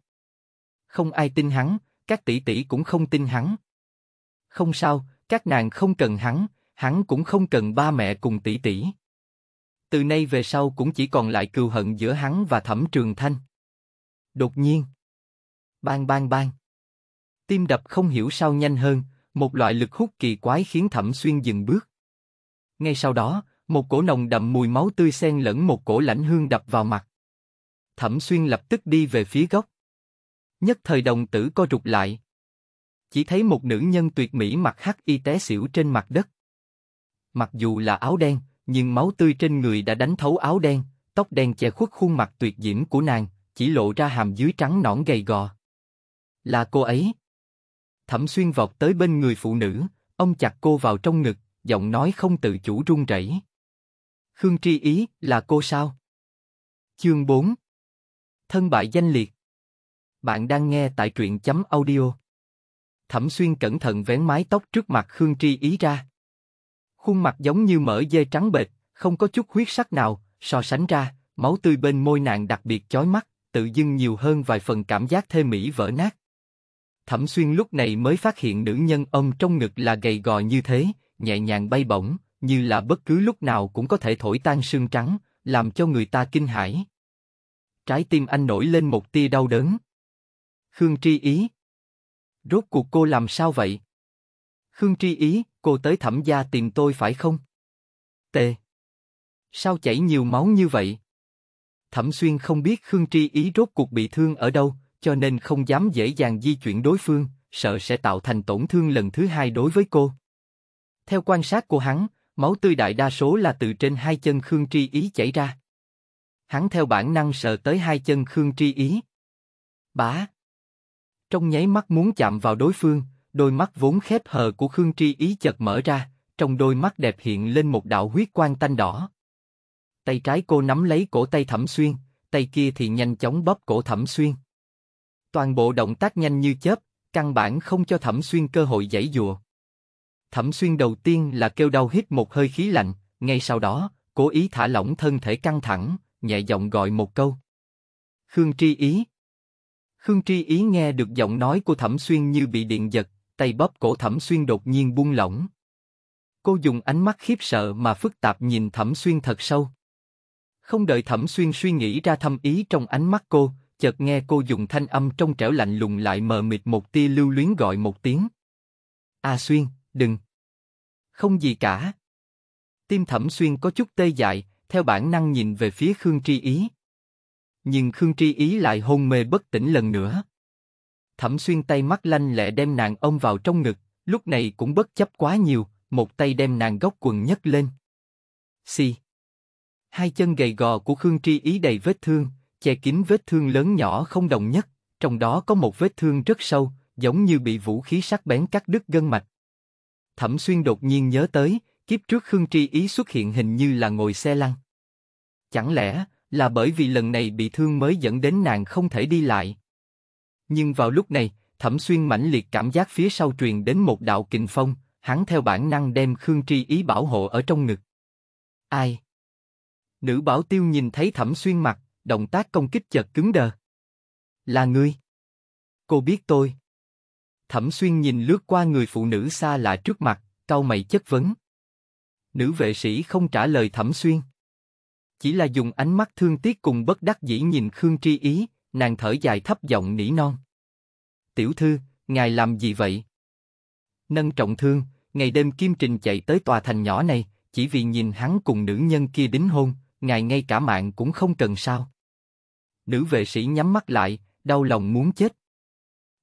Không ai tin hắn, các tỷ tỷ cũng không tin hắn. Không sao, các nàng không cần hắn, hắn cũng không cần ba mẹ cùng tỷ tỷ. Từ nay về sau cũng chỉ còn lại cừu hận giữa hắn và Thẩm Trường Thanh. Đột nhiên, bang bang bang, tim đập không hiểu sao nhanh hơn, một loại lực hút kỳ quái khiến Thẩm Xuyên dừng bước. Ngay sau đó, một cổ nồng đậm mùi máu tươi xen lẫn một cổ lãnh hương đập vào mặt. Thẩm Xuyên lập tức đi về phía góc. Nhất thời đồng tử co rụt lại, chỉ thấy một nữ nhân tuyệt mỹ mặc hắc y té xỉu trên mặt đất. Mặc dù là áo đen, nhưng máu tươi trên người đã đánh thấu áo đen, tóc đen che khuất khuôn mặt tuyệt diễm của nàng, chỉ lộ ra hàm dưới trắng nõn gầy gò. Là cô ấy. Thẩm xuyên vọt tới bên người phụ nữ, ông chặt cô vào trong ngực, giọng nói không tự chủ run rẩy. Khương Tri Ý là cô sao? Chương 4 Thân bại danh liệt Bạn đang nghe tại truyện chấm audio Thẩm Xuyên cẩn thận vén mái tóc trước mặt Khương Tri Ý ra. Khuôn mặt giống như mỡ dê trắng bệch, không có chút huyết sắc nào, so sánh ra, máu tươi bên môi nàng đặc biệt chói mắt, tự dưng nhiều hơn vài phần cảm giác thê mỹ vỡ nát. Thẩm Xuyên lúc này mới phát hiện nữ nhân ông trong ngực là gầy gò như thế, nhẹ nhàng bay bổng, như là bất cứ lúc nào cũng có thể thổi tan sương trắng, làm cho người ta kinh hãi. Trái tim anh nổi lên một tia đau đớn. Khương Tri Ý, Rốt cuộc cô làm sao vậy? Khương Tri Ý, cô tới thẩm gia tìm tôi phải không? Tề. Sao chảy nhiều máu như vậy? Thẩm Xuyên không biết Khương Tri Ý rốt cuộc bị thương ở đâu, cho nên không dám dễ dàng di chuyển đối phương, sợ sẽ tạo thành tổn thương lần thứ hai đối với cô. Theo quan sát của hắn, máu tươi đại đa số là từ trên hai chân Khương Tri Ý chảy ra. Hắn theo bản năng sợ tới hai chân Khương Tri Ý. Bá! trong nháy mắt muốn chạm vào đối phương, đôi mắt vốn khép hờ của Khương Tri Ý chợt mở ra, trong đôi mắt đẹp hiện lên một đạo huyết quang tanh đỏ. Tay trái cô nắm lấy cổ tay Thẩm Xuyên, tay kia thì nhanh chóng bóp cổ Thẩm Xuyên. Toàn bộ động tác nhanh như chớp, căn bản không cho Thẩm Xuyên cơ hội giãy dụa. Thẩm Xuyên đầu tiên là kêu đau hít một hơi khí lạnh, ngay sau đó, cố ý thả lỏng thân thể căng thẳng, nhẹ giọng gọi một câu. Khương Tri Ý Khương Tri Ý nghe được giọng nói của Thẩm Xuyên như bị điện giật, tay bóp cổ Thẩm Xuyên đột nhiên buông lỏng. Cô dùng ánh mắt khiếp sợ mà phức tạp nhìn Thẩm Xuyên thật sâu. Không đợi Thẩm Xuyên suy nghĩ ra thâm ý trong ánh mắt cô, chợt nghe cô dùng thanh âm trong trẻo lạnh lùng lại mờ mịt một tia lưu luyến gọi một tiếng. A Xuyên, đừng. Không gì cả. Tim Thẩm Xuyên có chút tê dại, theo bản năng nhìn về phía Khương Tri Ý nhưng Khương Tri Ý lại hôn mê bất tỉnh lần nữa. Thẩm xuyên tay mắt lanh lẹ đem nàng ông vào trong ngực, lúc này cũng bất chấp quá nhiều, một tay đem nàng góc quần nhấc lên. Xì. Hai chân gầy gò của Khương Tri Ý đầy vết thương, che kín vết thương lớn nhỏ không đồng nhất, trong đó có một vết thương rất sâu, giống như bị vũ khí sắc bén cắt đứt gân mạch. Thẩm xuyên đột nhiên nhớ tới, kiếp trước Khương Tri Ý xuất hiện hình như là ngồi xe lăn. Chẳng lẽ, là bởi vì lần này bị thương mới dẫn đến nàng không thể đi lại. Nhưng vào lúc này, Thẩm Xuyên mãnh liệt cảm giác phía sau truyền đến một đạo kình phong, hắn theo bản năng đem Khương Tri Ý bảo hộ ở trong ngực. Ai? Nữ bảo tiêu nhìn thấy Thẩm Xuyên mặt, động tác công kích chợt cứng đờ. Là ngươi. Cô biết tôi. Thẩm Xuyên nhìn lướt qua người phụ nữ xa lạ trước mặt, cau mày chất vấn. Nữ vệ sĩ không trả lời Thẩm Xuyên chỉ là dùng ánh mắt thương tiếc cùng bất đắc dĩ nhìn Khương Tri Ý, nàng thở dài thấp giọng nỉ non. Tiểu thư, ngài làm gì vậy? Nâng trọng thương, ngày đêm Kim Trình chạy tới tòa thành nhỏ này, chỉ vì nhìn hắn cùng nữ nhân kia đính hôn, ngài ngay cả mạng cũng không cần sao. Nữ vệ sĩ nhắm mắt lại, đau lòng muốn chết.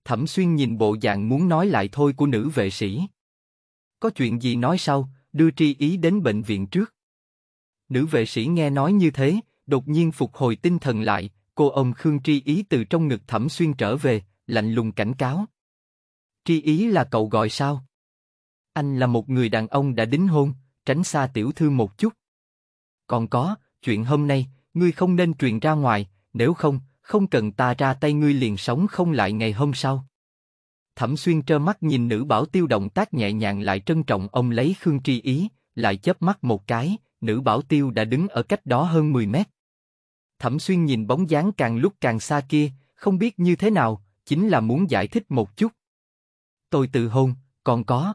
Thẩm xuyên nhìn bộ dạng muốn nói lại thôi của nữ vệ sĩ. Có chuyện gì nói sau, đưa tri ý đến bệnh viện trước. Nữ vệ sĩ nghe nói như thế, đột nhiên phục hồi tinh thần lại, cô ông Khương Tri Ý từ trong ngực thẩm xuyên trở về, lạnh lùng cảnh cáo. Tri Ý là cậu gọi sao? Anh là một người đàn ông đã đính hôn, tránh xa tiểu thư một chút. Còn có, chuyện hôm nay, ngươi không nên truyền ra ngoài, nếu không, không cần ta ra tay ngươi liền sống không lại ngày hôm sau. Thẩm xuyên trơ mắt nhìn nữ bảo tiêu động tác nhẹ nhàng lại trân trọng ông lấy Khương Tri Ý, lại chớp mắt một cái, nữ bảo tiêu đã đứng ở cách đó hơn 10 mét. Thẩm xuyên nhìn bóng dáng càng lúc càng xa kia, không biết như thế nào, chính là muốn giải thích một chút. Tôi tự hôn, còn có.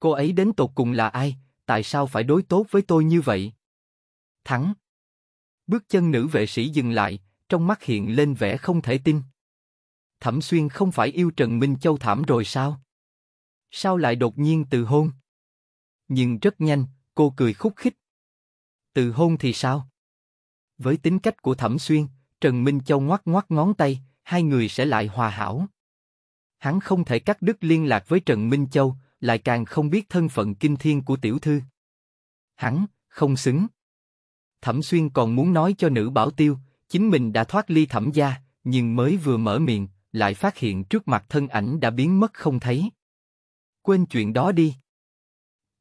Cô ấy đến tột cùng là ai, tại sao phải đối tốt với tôi như vậy? Thắng. Bước chân nữ vệ sĩ dừng lại, trong mắt hiện lên vẻ không thể tin. Thẩm xuyên không phải yêu Trần Minh Châu thảm rồi sao? Sao lại đột nhiên từ hôn? Nhưng rất nhanh, cô cười khúc khích từ hôn thì sao? Với tính cách của Thẩm Xuyên, Trần Minh Châu ngoắc ngoắc ngón tay, hai người sẽ lại hòa hảo. Hắn không thể cắt đứt liên lạc với Trần Minh Châu, lại càng không biết thân phận kinh thiên của tiểu thư. Hắn, không xứng. Thẩm Xuyên còn muốn nói cho nữ bảo tiêu, chính mình đã thoát ly thẩm gia, nhưng mới vừa mở miệng, lại phát hiện trước mặt thân ảnh đã biến mất không thấy. Quên chuyện đó đi.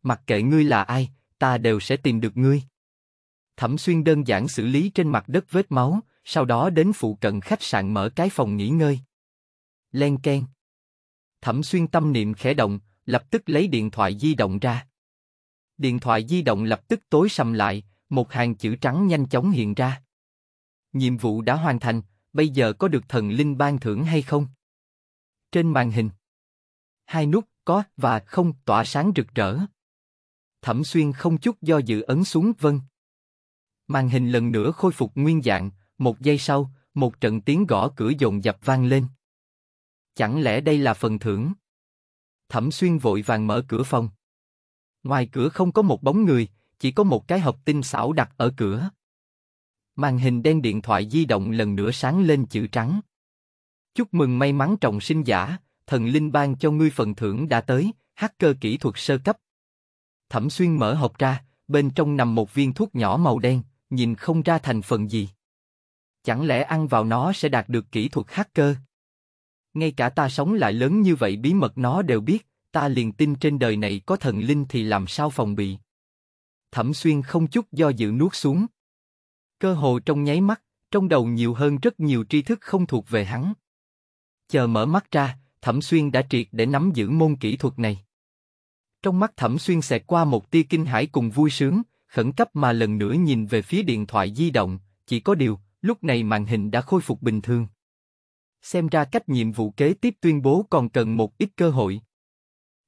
Mặc kệ ngươi là ai, ta đều sẽ tìm được ngươi. Thẩm Xuyên đơn giản xử lý trên mặt đất vết máu, sau đó đến phụ cận khách sạn mở cái phòng nghỉ ngơi. Len keng. Thẩm Xuyên tâm niệm khẽ động, lập tức lấy điện thoại di động ra. Điện thoại di động lập tức tối sầm lại, một hàng chữ trắng nhanh chóng hiện ra. Nhiệm vụ đã hoàn thành, bây giờ có được thần linh ban thưởng hay không? Trên màn hình, hai nút có và không tỏa sáng rực rỡ. Thẩm xuyên không chút do dự ấn xuống vâng. Màn hình lần nữa khôi phục nguyên dạng, một giây sau, một trận tiếng gõ cửa dồn dập vang lên. Chẳng lẽ đây là phần thưởng? Thẩm xuyên vội vàng mở cửa phòng. Ngoài cửa không có một bóng người, chỉ có một cái hộp tinh xảo đặt ở cửa. Màn hình đen điện thoại di động lần nữa sáng lên chữ trắng. Chúc mừng may mắn trọng sinh giả, thần linh ban cho ngươi phần thưởng đã tới, hacker kỹ thuật sơ cấp. Thẩm xuyên mở hộp ra, bên trong nằm một viên thuốc nhỏ màu đen, nhìn không ra thành phần gì. Chẳng lẽ ăn vào nó sẽ đạt được kỹ thuật hacker? Ngay cả ta sống lại lớn như vậy bí mật nó đều biết, ta liền tin trên đời này có thần linh thì làm sao phòng bị. Thẩm xuyên không chút do dự nuốt xuống. Cơ hồ trong nháy mắt, trong đầu nhiều hơn rất nhiều tri thức không thuộc về hắn. Chờ mở mắt ra, Thẩm Xuyên đã triệt để nắm giữ môn kỹ thuật này. Trong mắt Thẩm Xuyên xẹt qua một tia kinh hãi cùng vui sướng, khẩn cấp mà lần nữa nhìn về phía điện thoại di động, chỉ có điều, lúc này màn hình đã khôi phục bình thường. Xem ra cách nhiệm vụ kế tiếp tuyên bố còn cần một ít cơ hội.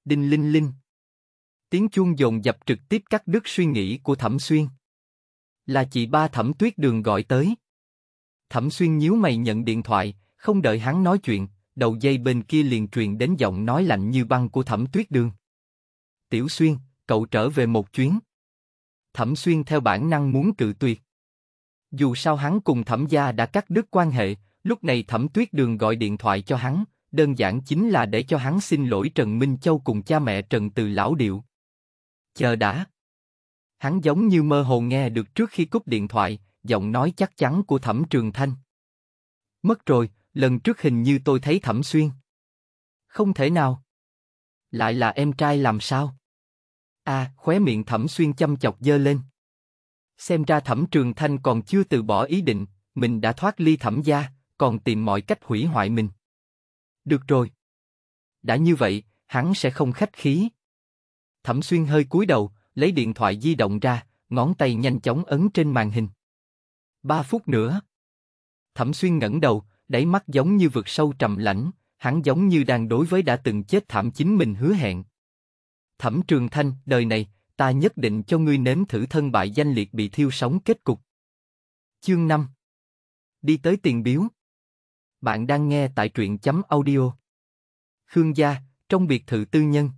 Đinh linh linh. Tiếng chuông dồn dập trực tiếp cắt đứt suy nghĩ của Thẩm Xuyên. Là chị ba Thẩm Tuyết Đường gọi tới. Thẩm Xuyên nhíu mày nhận điện thoại, không đợi hắn nói chuyện, đầu dây bên kia liền truyền đến giọng nói lạnh như băng của Thẩm Tuyết Đường. Tiểu Xuyên, cậu trở về một chuyến. Thẩm Xuyên theo bản năng muốn cự tuyệt. Dù sao hắn cùng Thẩm gia đã cắt đứt quan hệ, lúc này Thẩm Tuyết Đường gọi điện thoại cho hắn, đơn giản chính là để cho hắn xin lỗi Trần Minh Châu cùng cha mẹ Trần Từ lão điệu. Chờ đã. Hắn giống như mơ hồ nghe được trước khi cúp điện thoại, giọng nói chắc chắn của Thẩm Trường Thanh. Mất rồi, lần trước hình như tôi thấy Thẩm Xuyên. Không thể nào. Lại là em trai làm sao? À, khóe miệng thẩm xuyên chăm chọc dơ lên. Xem ra thẩm trường thanh còn chưa từ bỏ ý định, mình đã thoát ly thẩm gia, còn tìm mọi cách hủy hoại mình. Được rồi. Đã như vậy, hắn sẽ không khách khí. Thẩm xuyên hơi cúi đầu, lấy điện thoại di động ra, ngón tay nhanh chóng ấn trên màn hình. Ba phút nữa. Thẩm xuyên ngẩng đầu, đáy mắt giống như vực sâu trầm lãnh, hắn giống như đang đối với đã từng chết thảm chính mình hứa hẹn. Thẩm Trường Thanh, đời này, ta nhất định cho ngươi nếm thử thân bại danh liệt bị thiêu sống kết cục. Chương 5 Đi tới tiền biếu Bạn đang nghe tại truyện chấm audio. Khương gia, trong biệt thự tư nhân.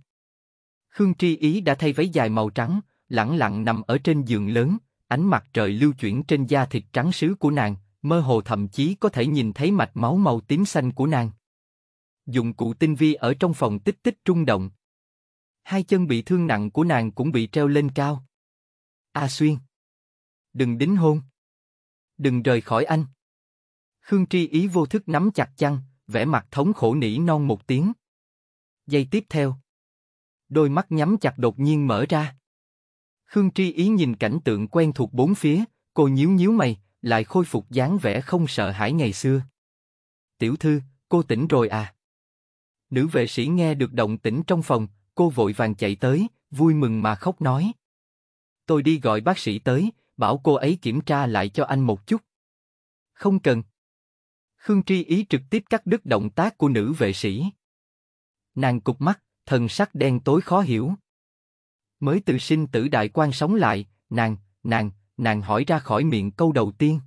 Khương Tri Ý đã thay váy dài màu trắng, lẳng lặng nằm ở trên giường lớn, ánh mặt trời lưu chuyển trên da thịt trắng sứ của nàng, mơ hồ thậm chí có thể nhìn thấy mạch máu màu tím xanh của nàng. Dụng cụ tinh vi ở trong phòng tích tích trung động, hai chân bị thương nặng của nàng cũng bị treo lên cao. A Xuyên, đừng đính hôn, đừng rời khỏi anh. Khương Tri ý vô thức nắm chặt chăn, vẻ mặt thống khổ nỉ non một tiếng. Giây tiếp theo, đôi mắt nhắm chặt đột nhiên mở ra. Khương Tri ý nhìn cảnh tượng quen thuộc bốn phía, cô nhíu nhíu mày, lại khôi phục dáng vẻ không sợ hãi ngày xưa. Tiểu thư, cô tỉnh rồi à? Nữ vệ sĩ nghe được động tĩnh trong phòng, Cô vội vàng chạy tới, vui mừng mà khóc nói. Tôi đi gọi bác sĩ tới, bảo cô ấy kiểm tra lại cho anh một chút. Không cần. Khương Tri Ý trực tiếp cắt đứt động tác của nữ vệ sĩ. Nàng cục mắt, thần sắc đen tối khó hiểu. Mới từ sinh tử đại quan sống lại, nàng, nàng, nàng hỏi ra khỏi miệng câu đầu tiên.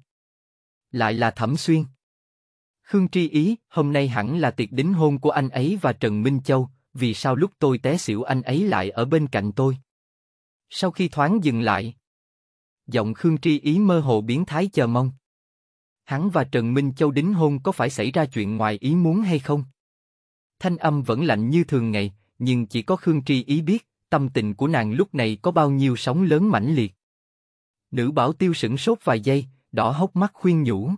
Lại là Thẩm Xuyên. Khương Tri Ý, hôm nay hẳn là tiệc đính hôn của anh ấy và Trần Minh Châu, vì sao lúc tôi té xỉu anh ấy lại ở bên cạnh tôi? Sau khi thoáng dừng lại, giọng Khương Tri Ý mơ hồ biến thái chờ mong. Hắn và Trần Minh Châu đính hôn có phải xảy ra chuyện ngoài ý muốn hay không? Thanh âm vẫn lạnh như thường ngày, nhưng chỉ có Khương Tri Ý biết, tâm tình của nàng lúc này có bao nhiêu sóng lớn mãnh liệt. Nữ bảo tiêu sững sốt vài giây, đỏ hốc mắt khuyên nhủ.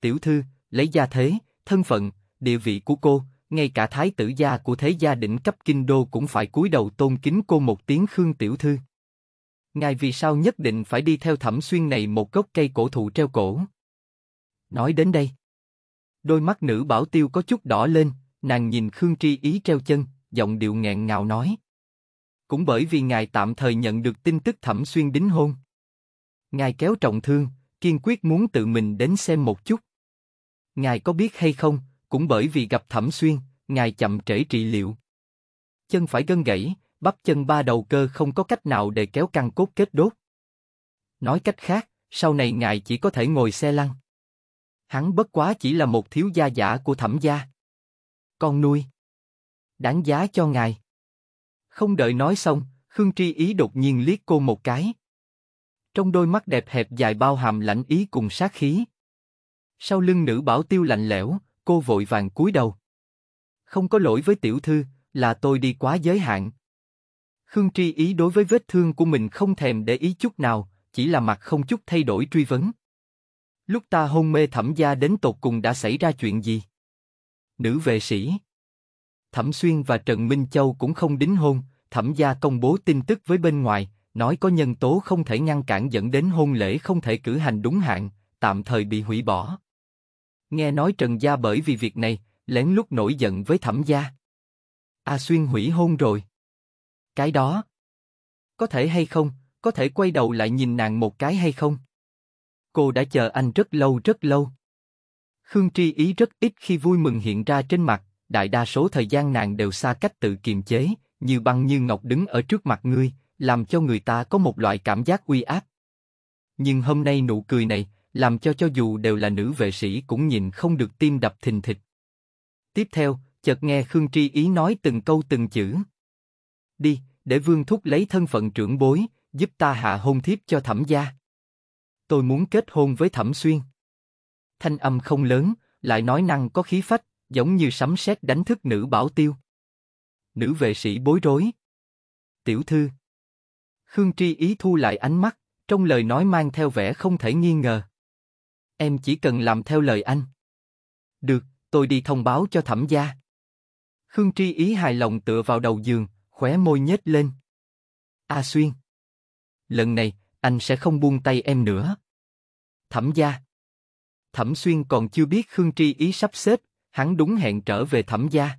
Tiểu thư, lấy gia thế, thân phận, địa vị của cô, ngay cả thái tử gia của thế gia đỉnh cấp kinh đô cũng phải cúi đầu tôn kính cô một tiếng khương tiểu thư. Ngài vì sao nhất định phải đi theo thẩm xuyên này một gốc cây cổ thụ treo cổ? Nói đến đây, đôi mắt nữ bảo tiêu có chút đỏ lên, nàng nhìn khương tri ý treo chân, giọng điệu nghẹn ngào nói. Cũng bởi vì ngài tạm thời nhận được tin tức thẩm xuyên đính hôn. Ngài kéo trọng thương, kiên quyết muốn tự mình đến xem một chút. Ngài có biết hay không, cũng bởi vì gặp Thẩm Xuyên, ngài chậm trễ trị liệu. Chân phải gân gãy, bắp chân ba đầu cơ không có cách nào để kéo căng cốt kết đốt. Nói cách khác, sau này ngài chỉ có thể ngồi xe lăn. Hắn bất quá chỉ là một thiếu gia giả của thẩm gia. Con nuôi. Đáng giá cho ngài. Không đợi nói xong, Khương Tri Ý đột nhiên liếc cô một cái. Trong đôi mắt đẹp hẹp dài bao hàm lạnh ý cùng sát khí. Sau lưng nữ bảo tiêu lạnh lẽo, cô vội vàng cúi đầu. Không có lỗi với tiểu thư, là tôi đi quá giới hạn. Khương Tri Ý đối với vết thương của mình không thèm để ý chút nào, chỉ là mặt không chút thay đổi truy vấn. Lúc ta hôn mê thẩm gia đến tột cùng đã xảy ra chuyện gì? Nữ vệ sĩ Thẩm Xuyên và Trần Minh Châu cũng không đính hôn, thẩm gia công bố tin tức với bên ngoài, nói có nhân tố không thể ngăn cản dẫn đến hôn lễ không thể cử hành đúng hạn, tạm thời bị hủy bỏ. Nghe nói Trần Gia bởi vì việc này, lén lút nổi giận với Thẩm Gia. A à, Xuyên hủy hôn rồi. Cái đó. Có thể hay không, có thể quay đầu lại nhìn nàng một cái hay không? Cô đã chờ anh rất lâu rất lâu. Khương Tri Ý rất ít khi vui mừng hiện ra trên mặt, đại đa số thời gian nàng đều xa cách tự kiềm chế, như băng như ngọc đứng ở trước mặt ngươi, làm cho người ta có một loại cảm giác uy áp. Nhưng hôm nay nụ cười này, làm cho cho dù đều là nữ vệ sĩ cũng nhìn không được tim đập thình thịch. Tiếp theo, chợt nghe Khương Tri Ý nói từng câu từng chữ. Đi, để vương thúc lấy thân phận trưởng bối, giúp ta hạ hôn thiếp cho thẩm gia. Tôi muốn kết hôn với thẩm xuyên. Thanh âm không lớn, lại nói năng có khí phách, giống như sấm sét đánh thức nữ bảo tiêu. Nữ vệ sĩ bối rối. Tiểu thư. Khương Tri Ý thu lại ánh mắt, trong lời nói mang theo vẻ không thể nghi ngờ. Em chỉ cần làm theo lời anh. Được, tôi đi thông báo cho thẩm gia. Khương Tri Ý hài lòng tựa vào đầu giường, khóe môi nhếch lên. A Xuyên. Lần này, anh sẽ không buông tay em nữa. Thẩm gia. Thẩm Xuyên còn chưa biết Khương Tri Ý sắp xếp, hắn đúng hẹn trở về thẩm gia.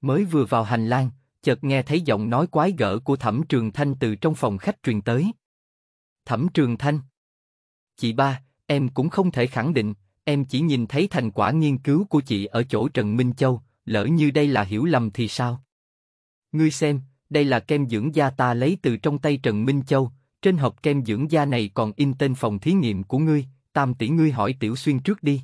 Mới vừa vào hành lang, chợt nghe thấy giọng nói quái gở của Thẩm Trường Thanh từ trong phòng khách truyền tới. Thẩm Trường Thanh. Chị ba, em cũng không thể khẳng định, em chỉ nhìn thấy thành quả nghiên cứu của chị ở chỗ Trần Minh Châu, lỡ như đây là hiểu lầm thì sao? Ngươi xem, đây là kem dưỡng da ta lấy từ trong tay Trần Minh Châu, trên hộp kem dưỡng da này còn in tên phòng thí nghiệm của ngươi, tam tỷ ngươi hỏi Tiểu Xuyên trước đi.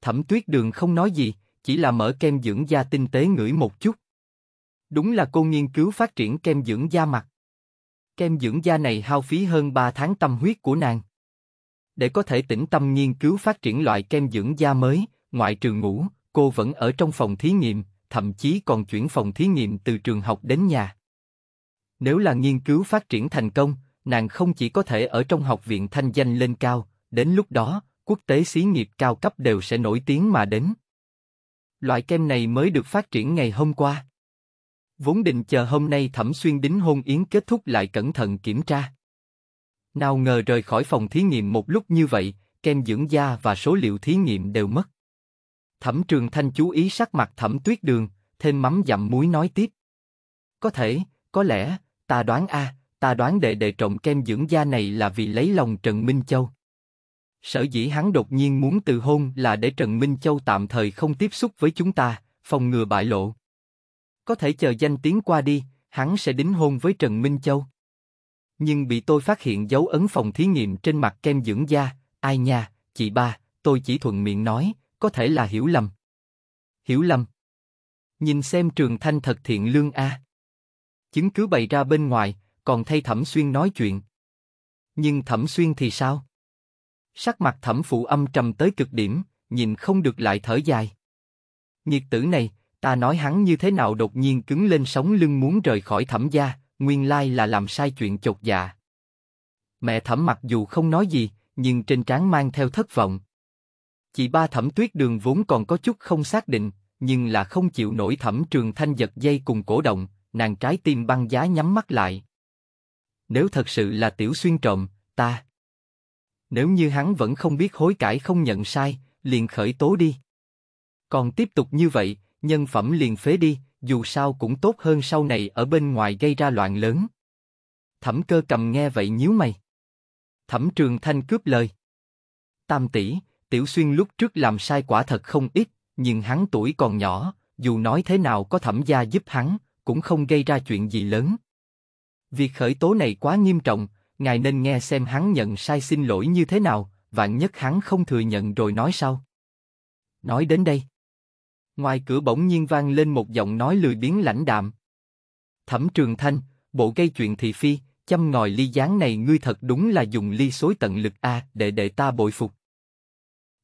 Thẩm tuyết đường không nói gì, chỉ là mở kem dưỡng da tinh tế ngửi một chút. Đúng là cô nghiên cứu phát triển kem dưỡng da mặt. Kem dưỡng da này hao phí hơn 3 tháng tâm huyết của nàng. Để có thể tĩnh tâm nghiên cứu phát triển loại kem dưỡng da mới, ngoại trừ ngủ, cô vẫn ở trong phòng thí nghiệm, thậm chí còn chuyển phòng thí nghiệm từ trường học đến nhà. Nếu là nghiên cứu phát triển thành công, nàng không chỉ có thể ở trong học viện thanh danh lên cao, đến lúc đó, quốc tế xí nghiệp cao cấp đều sẽ nổi tiếng mà đến. Loại kem này mới được phát triển ngày hôm qua. Vốn định chờ hôm nay Thẩm Xuyên đính hôn yến kết thúc lại cẩn thận kiểm tra. Nào ngờ rời khỏi phòng thí nghiệm một lúc như vậy, kem dưỡng da và số liệu thí nghiệm đều mất. Thẩm Trường Thanh chú ý sắc mặt Thẩm Tuyết Đường, thêm mắm dặm muối nói tiếp. Có thể, có lẽ, ta đoán a, à, ta đoán đệ đệ trộm kem dưỡng da này là vì lấy lòng Trần Minh Châu. Sở dĩ hắn đột nhiên muốn từ hôn là để Trần Minh Châu tạm thời không tiếp xúc với chúng ta, phòng ngừa bại lộ. Có thể chờ danh tiếng qua đi, hắn sẽ đính hôn với Trần Minh Châu nhưng bị tôi phát hiện dấu ấn phòng thí nghiệm trên mặt kem dưỡng da, ai nha, chị ba, tôi chỉ thuận miệng nói, có thể là hiểu lầm. Hiểu lầm. Nhìn xem trường thanh thật thiện lương a. Chứng cứ bày ra bên ngoài, còn thay thẩm xuyên nói chuyện. Nhưng thẩm xuyên thì sao? Sắc mặt thẩm phụ âm trầm tới cực điểm, nhìn không được lại thở dài. Nhiệt tử này, ta nói hắn như thế nào đột nhiên cứng lên sống lưng muốn rời khỏi thẩm gia, nguyên lai là làm sai chuyện chột dạ. Mẹ thẩm mặc dù không nói gì, nhưng trên trán mang theo thất vọng. Chị ba thẩm tuyết đường vốn còn có chút không xác định, nhưng là không chịu nổi thẩm trường thanh giật dây cùng cổ động, nàng trái tim băng giá nhắm mắt lại. Nếu thật sự là tiểu xuyên trộm, ta... Nếu như hắn vẫn không biết hối cải không nhận sai, liền khởi tố đi. Còn tiếp tục như vậy, nhân phẩm liền phế đi, dù sao cũng tốt hơn sau này ở bên ngoài gây ra loạn lớn. Thẩm cơ cầm nghe vậy nhíu mày. Thẩm trường thanh cướp lời. Tam tỷ, tiểu xuyên lúc trước làm sai quả thật không ít, nhưng hắn tuổi còn nhỏ, dù nói thế nào có thẩm gia giúp hắn, cũng không gây ra chuyện gì lớn. Việc khởi tố này quá nghiêm trọng, ngài nên nghe xem hắn nhận sai xin lỗi như thế nào, vạn nhất hắn không thừa nhận rồi nói sau. Nói đến đây Ngoài cửa bỗng nhiên vang lên một giọng nói lười biến lãnh đạm. Thẩm Trường Thanh, bộ gây chuyện thị phi, chăm ngòi ly gián này ngươi thật đúng là dùng ly xối tận lực a để để ta bội phục.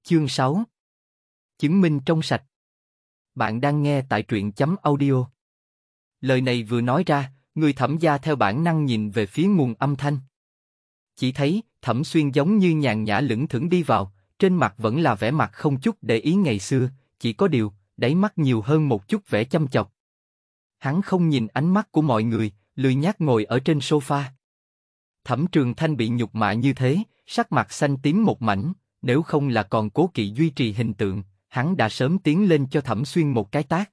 Chương 6 Chứng minh trong sạch Bạn đang nghe tại truyện chấm audio. Lời này vừa nói ra, người thẩm gia theo bản năng nhìn về phía nguồn âm thanh. Chỉ thấy, thẩm xuyên giống như nhàn nhã lững thững đi vào, trên mặt vẫn là vẻ mặt không chút để ý ngày xưa, chỉ có điều, đáy mắt nhiều hơn một chút vẻ chăm chọc. Hắn không nhìn ánh mắt của mọi người, lười nhác ngồi ở trên sofa. Thẩm Trường Thanh bị nhục mạ như thế, sắc mặt xanh tím một mảnh, nếu không là còn cố kỵ duy trì hình tượng, hắn đã sớm tiến lên cho Thẩm Xuyên một cái tác.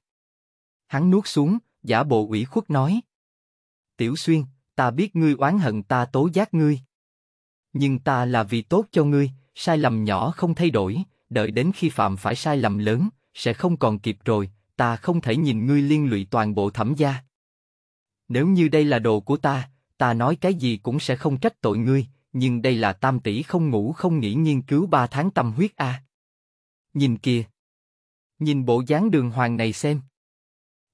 Hắn nuốt xuống, giả bộ ủy khuất nói. Tiểu Xuyên, ta biết ngươi oán hận ta tố giác ngươi. Nhưng ta là vì tốt cho ngươi, sai lầm nhỏ không thay đổi, đợi đến khi phạm phải sai lầm lớn, sẽ không còn kịp rồi, ta không thể nhìn ngươi liên lụy toàn bộ thẩm gia. Nếu như đây là đồ của ta, ta nói cái gì cũng sẽ không trách tội ngươi, nhưng đây là tam tỷ không ngủ không nghỉ nghiên cứu ba tháng tâm huyết a. Nhìn kìa. Nhìn bộ dáng đường hoàng này xem.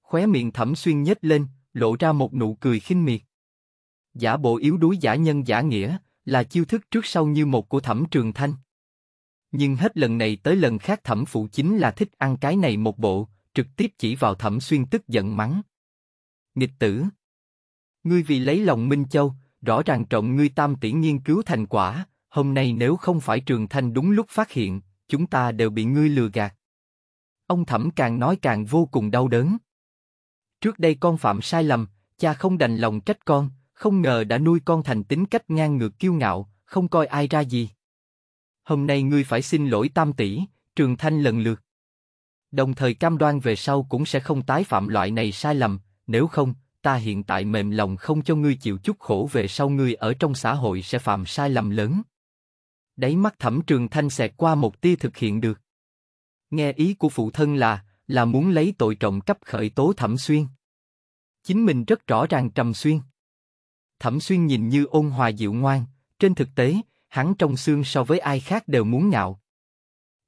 Khóe miệng thẩm xuyên nhếch lên, lộ ra một nụ cười khinh miệt. Giả bộ yếu đuối giả nhân giả nghĩa, là chiêu thức trước sau như một của thẩm trường thanh. Nhưng hết lần này tới lần khác thẩm phụ chính là thích ăn cái này một bộ, trực tiếp chỉ vào thẩm xuyên tức giận mắng. Nghịch tử! Ngươi vì lấy lòng Minh Châu, rõ ràng trọng ngươi tam tỷ nghiên cứu thành quả, hôm nay nếu không phải trường thanh đúng lúc phát hiện, chúng ta đều bị ngươi lừa gạt. Ông thẩm càng nói càng vô cùng đau đớn. Trước đây con phạm sai lầm, cha không đành lòng trách con, không ngờ đã nuôi con thành tính cách ngang ngược kiêu ngạo, không coi ai ra gì hôm nay ngươi phải xin lỗi tam tỷ, trường thanh lần lượt. Đồng thời cam đoan về sau cũng sẽ không tái phạm loại này sai lầm, nếu không, ta hiện tại mềm lòng không cho ngươi chịu chút khổ về sau ngươi ở trong xã hội sẽ phạm sai lầm lớn. Đấy mắt thẩm trường thanh xẹt qua một tia thực hiện được. Nghe ý của phụ thân là, là muốn lấy tội trọng cấp khởi tố thẩm xuyên. Chính mình rất rõ ràng trầm xuyên. Thẩm xuyên nhìn như ôn hòa dịu ngoan, trên thực tế, hắn trong xương so với ai khác đều muốn nhạo.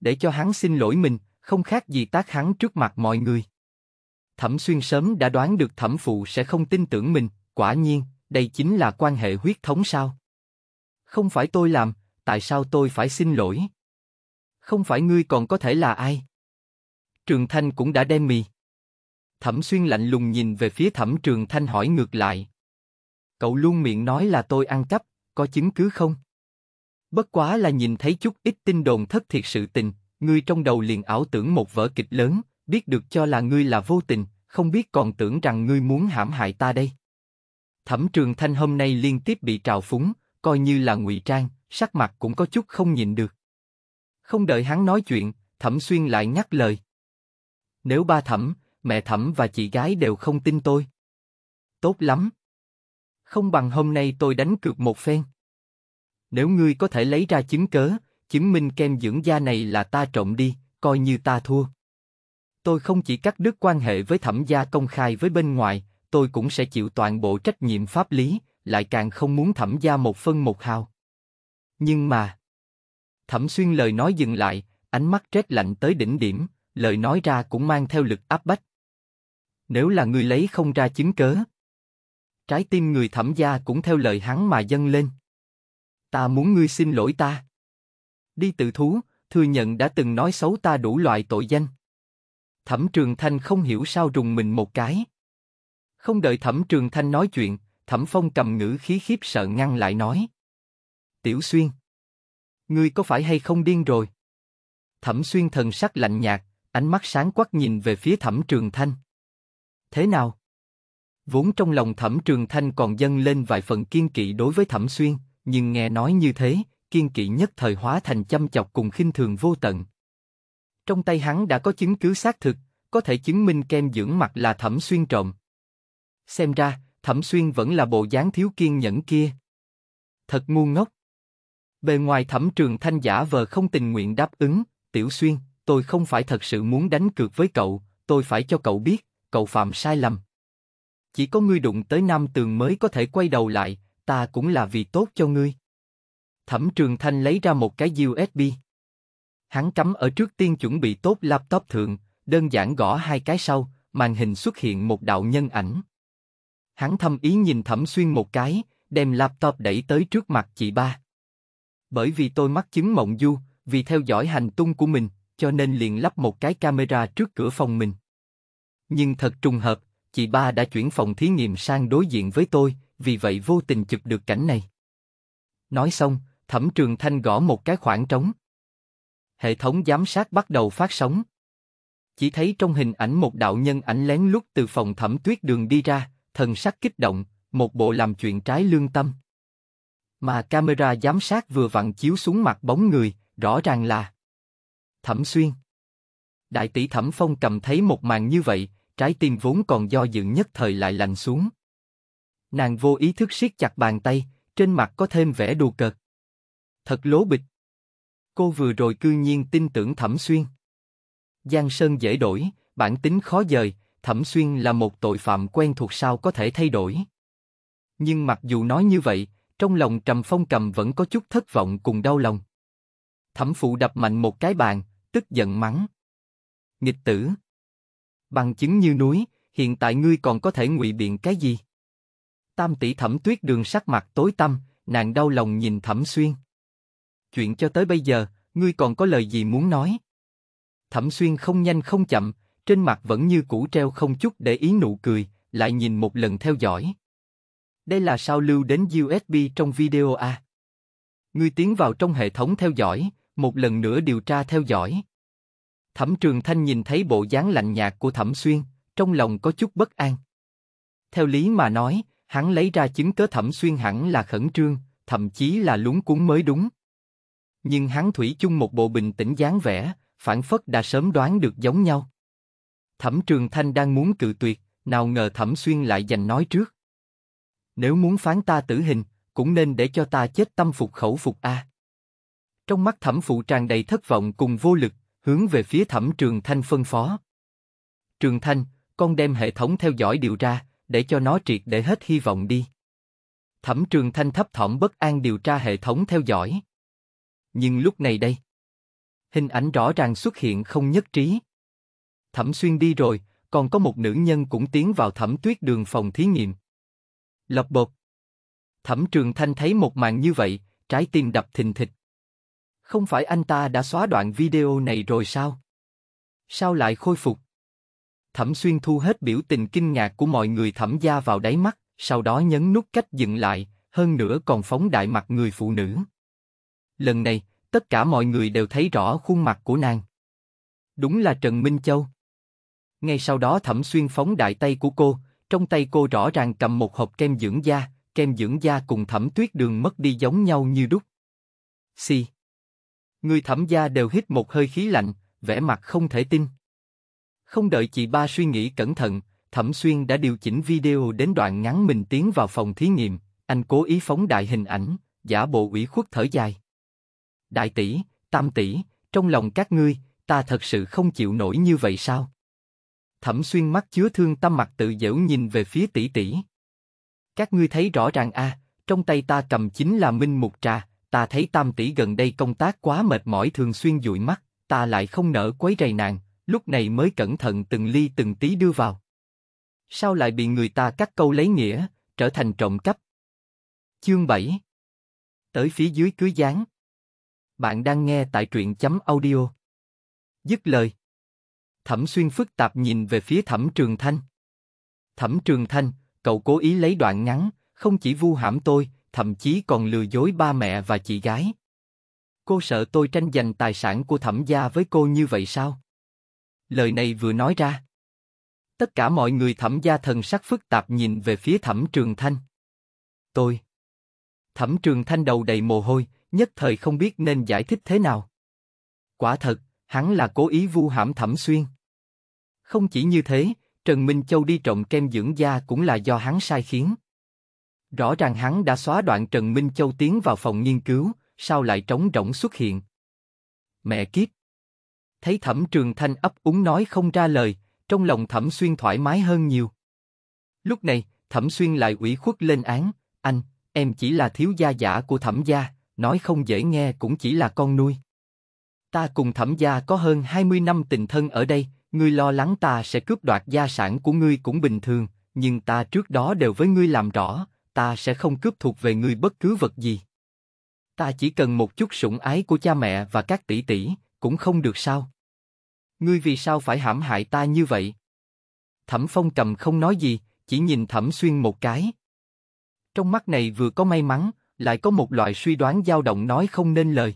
Để cho hắn xin lỗi mình, không khác gì tác hắn trước mặt mọi người. Thẩm xuyên sớm đã đoán được thẩm phụ sẽ không tin tưởng mình, quả nhiên, đây chính là quan hệ huyết thống sao. Không phải tôi làm, tại sao tôi phải xin lỗi? Không phải ngươi còn có thể là ai? Trường Thanh cũng đã đem mì. Thẩm xuyên lạnh lùng nhìn về phía thẩm trường Thanh hỏi ngược lại. Cậu luôn miệng nói là tôi ăn cắp, có chứng cứ không? Bất quá là nhìn thấy chút ít tin đồn thất thiệt sự tình, ngươi trong đầu liền ảo tưởng một vở kịch lớn, biết được cho là ngươi là vô tình, không biết còn tưởng rằng ngươi muốn hãm hại ta đây. Thẩm Trường Thanh hôm nay liên tiếp bị trào phúng, coi như là ngụy trang, sắc mặt cũng có chút không nhìn được. Không đợi hắn nói chuyện, Thẩm Xuyên lại nhắc lời. Nếu ba Thẩm, mẹ Thẩm và chị gái đều không tin tôi. Tốt lắm. Không bằng hôm nay tôi đánh cược một phen. Nếu ngươi có thể lấy ra chứng cớ, chứng minh kem dưỡng da này là ta trộm đi, coi như ta thua. Tôi không chỉ cắt đứt quan hệ với thẩm gia công khai với bên ngoài, tôi cũng sẽ chịu toàn bộ trách nhiệm pháp lý, lại càng không muốn thẩm gia một phân một hào. Nhưng mà... Thẩm xuyên lời nói dừng lại, ánh mắt rét lạnh tới đỉnh điểm, lời nói ra cũng mang theo lực áp bách. Nếu là người lấy không ra chứng cớ, trái tim người thẩm gia cũng theo lời hắn mà dâng lên ta muốn ngươi xin lỗi ta. Đi tự thú, thừa nhận đã từng nói xấu ta đủ loại tội danh. Thẩm Trường Thanh không hiểu sao rùng mình một cái. Không đợi Thẩm Trường Thanh nói chuyện, Thẩm Phong cầm ngữ khí khiếp sợ ngăn lại nói. Tiểu Xuyên. Ngươi có phải hay không điên rồi? Thẩm Xuyên thần sắc lạnh nhạt, ánh mắt sáng quắc nhìn về phía Thẩm Trường Thanh. Thế nào? Vốn trong lòng Thẩm Trường Thanh còn dâng lên vài phần kiên kỵ đối với Thẩm Xuyên, nhưng nghe nói như thế, kiên kỵ nhất thời hóa thành chăm chọc cùng khinh thường vô tận. Trong tay hắn đã có chứng cứ xác thực, có thể chứng minh kem dưỡng mặt là thẩm xuyên trộm. Xem ra, thẩm xuyên vẫn là bộ dáng thiếu kiên nhẫn kia. Thật ngu ngốc. Bề ngoài thẩm trường thanh giả vờ không tình nguyện đáp ứng, tiểu xuyên, tôi không phải thật sự muốn đánh cược với cậu, tôi phải cho cậu biết, cậu phạm sai lầm. Chỉ có ngươi đụng tới nam tường mới có thể quay đầu lại, ta cũng là vì tốt cho ngươi. Thẩm Trường Thanh lấy ra một cái USB. Hắn cắm ở trước tiên chuẩn bị tốt laptop thượng, đơn giản gõ hai cái sau, màn hình xuất hiện một đạo nhân ảnh. Hắn thâm ý nhìn Thẩm Xuyên một cái, đem laptop đẩy tới trước mặt chị ba. Bởi vì tôi mắc chứng mộng du, vì theo dõi hành tung của mình, cho nên liền lắp một cái camera trước cửa phòng mình. Nhưng thật trùng hợp, chị ba đã chuyển phòng thí nghiệm sang đối diện với tôi, vì vậy vô tình chụp được cảnh này. Nói xong, Thẩm Trường Thanh gõ một cái khoảng trống. Hệ thống giám sát bắt đầu phát sóng. Chỉ thấy trong hình ảnh một đạo nhân ảnh lén lút từ phòng Thẩm Tuyết Đường đi ra, thần sắc kích động, một bộ làm chuyện trái lương tâm. Mà camera giám sát vừa vặn chiếu xuống mặt bóng người, rõ ràng là Thẩm Xuyên. Đại tỷ Thẩm Phong cầm thấy một màn như vậy, trái tim vốn còn do dự nhất thời lại lạnh xuống. Nàng vô ý thức siết chặt bàn tay, trên mặt có thêm vẻ đùa cợt. Thật lố bịch. Cô vừa rồi cư nhiên tin tưởng Thẩm Xuyên. Giang Sơn dễ đổi, bản tính khó dời, Thẩm Xuyên là một tội phạm quen thuộc sao có thể thay đổi. Nhưng mặc dù nói như vậy, trong lòng Trầm Phong Cầm vẫn có chút thất vọng cùng đau lòng. Thẩm Phụ đập mạnh một cái bàn, tức giận mắng. Nghịch tử! Bằng chứng như núi, hiện tại ngươi còn có thể ngụy biện cái gì? Tam tỷ thẩm tuyết đường sắc mặt tối tăm, nàng đau lòng nhìn thẩm xuyên. Chuyện cho tới bây giờ, ngươi còn có lời gì muốn nói? Thẩm xuyên không nhanh không chậm, trên mặt vẫn như cũ treo không chút để ý nụ cười, lại nhìn một lần theo dõi. Đây là sao lưu đến USB trong video a à? Ngươi tiến vào trong hệ thống theo dõi, một lần nữa điều tra theo dõi. Thẩm Trường Thanh nhìn thấy bộ dáng lạnh nhạt của Thẩm Xuyên, trong lòng có chút bất an. Theo lý mà nói, Hắn lấy ra chứng cớ thẩm xuyên hẳn là khẩn trương, thậm chí là lúng cuốn mới đúng. Nhưng hắn thủy chung một bộ bình tĩnh dáng vẻ, phản phất đã sớm đoán được giống nhau. Thẩm Trường Thanh đang muốn cự tuyệt, nào ngờ Thẩm Xuyên lại giành nói trước. Nếu muốn phán ta tử hình, cũng nên để cho ta chết tâm phục khẩu phục a. Trong mắt Thẩm Phụ tràn đầy thất vọng cùng vô lực, hướng về phía Thẩm Trường Thanh phân phó. Trường Thanh, con đem hệ thống theo dõi điều ra, để cho nó triệt để hết hy vọng đi. Thẩm Trường Thanh thấp thỏm bất an điều tra hệ thống theo dõi. Nhưng lúc này đây, hình ảnh rõ ràng xuất hiện không nhất trí. Thẩm Xuyên đi rồi, còn có một nữ nhân cũng tiến vào Thẩm Tuyết Đường phòng thí nghiệm. Lập bột. Thẩm Trường Thanh thấy một màn như vậy, trái tim đập thình thịch. Không phải anh ta đã xóa đoạn video này rồi sao? Sao lại khôi phục? Thẩm Xuyên thu hết biểu tình kinh ngạc của mọi người thẩm gia vào đáy mắt, sau đó nhấn nút cách dừng lại, hơn nữa còn phóng đại mặt người phụ nữ. Lần này, tất cả mọi người đều thấy rõ khuôn mặt của nàng. Đúng là Trần Minh Châu. Ngay sau đó Thẩm Xuyên phóng đại tay của cô, trong tay cô rõ ràng cầm một hộp kem dưỡng da, kem dưỡng da cùng Thẩm Tuyết Đường mất đi giống nhau như đúc. Xì. Si. Người Thẩm gia đều hít một hơi khí lạnh, vẻ mặt không thể tin. Không đợi chị ba suy nghĩ cẩn thận, Thẩm Xuyên đã điều chỉnh video đến đoạn ngắn mình tiến vào phòng thí nghiệm, anh cố ý phóng đại hình ảnh, giả bộ ủy khuất thở dài. Đại tỷ, tam tỷ, trong lòng các ngươi, ta thật sự không chịu nổi như vậy sao? Thẩm Xuyên mắt chứa thương tâm mặt tự dễu nhìn về phía tỷ tỷ. Các ngươi thấy rõ ràng a, à, trong tay ta cầm chính là minh mục trà, ta thấy tam tỷ gần đây công tác quá mệt mỏi thường xuyên dụi mắt, ta lại không nỡ quấy rầy nàng, lúc này mới cẩn thận từng ly từng tí đưa vào. Sao lại bị người ta cắt câu lấy nghĩa, trở thành trộm cắp? Chương 7 Tới phía dưới cưới gián Bạn đang nghe tại truyện chấm audio. Dứt lời Thẩm xuyên phức tạp nhìn về phía thẩm trường thanh. Thẩm trường thanh, cậu cố ý lấy đoạn ngắn, không chỉ vu hãm tôi, thậm chí còn lừa dối ba mẹ và chị gái. Cô sợ tôi tranh giành tài sản của thẩm gia với cô như vậy sao? Lời này vừa nói ra. Tất cả mọi người thẩm gia thần sắc phức tạp nhìn về phía thẩm trường thanh. Tôi. Thẩm trường thanh đầu đầy mồ hôi, nhất thời không biết nên giải thích thế nào. Quả thật, hắn là cố ý vu hãm thẩm xuyên. Không chỉ như thế, Trần Minh Châu đi trộm kem dưỡng da cũng là do hắn sai khiến. Rõ ràng hắn đã xóa đoạn Trần Minh Châu tiến vào phòng nghiên cứu, sao lại trống rỗng xuất hiện? Mẹ kiếp! thấy Thẩm Trường Thanh ấp úng nói không ra lời, trong lòng Thẩm Xuyên thoải mái hơn nhiều. Lúc này, Thẩm Xuyên lại ủy khuất lên án, anh, em chỉ là thiếu gia giả của Thẩm gia, nói không dễ nghe cũng chỉ là con nuôi. Ta cùng Thẩm gia có hơn 20 năm tình thân ở đây, ngươi lo lắng ta sẽ cướp đoạt gia sản của ngươi cũng bình thường, nhưng ta trước đó đều với ngươi làm rõ, ta sẽ không cướp thuộc về ngươi bất cứ vật gì. Ta chỉ cần một chút sủng ái của cha mẹ và các tỷ tỷ, cũng không được sao? Ngươi vì sao phải hãm hại ta như vậy? Thẩm Phong cầm không nói gì, chỉ nhìn Thẩm Xuyên một cái. Trong mắt này vừa có may mắn, lại có một loại suy đoán dao động nói không nên lời.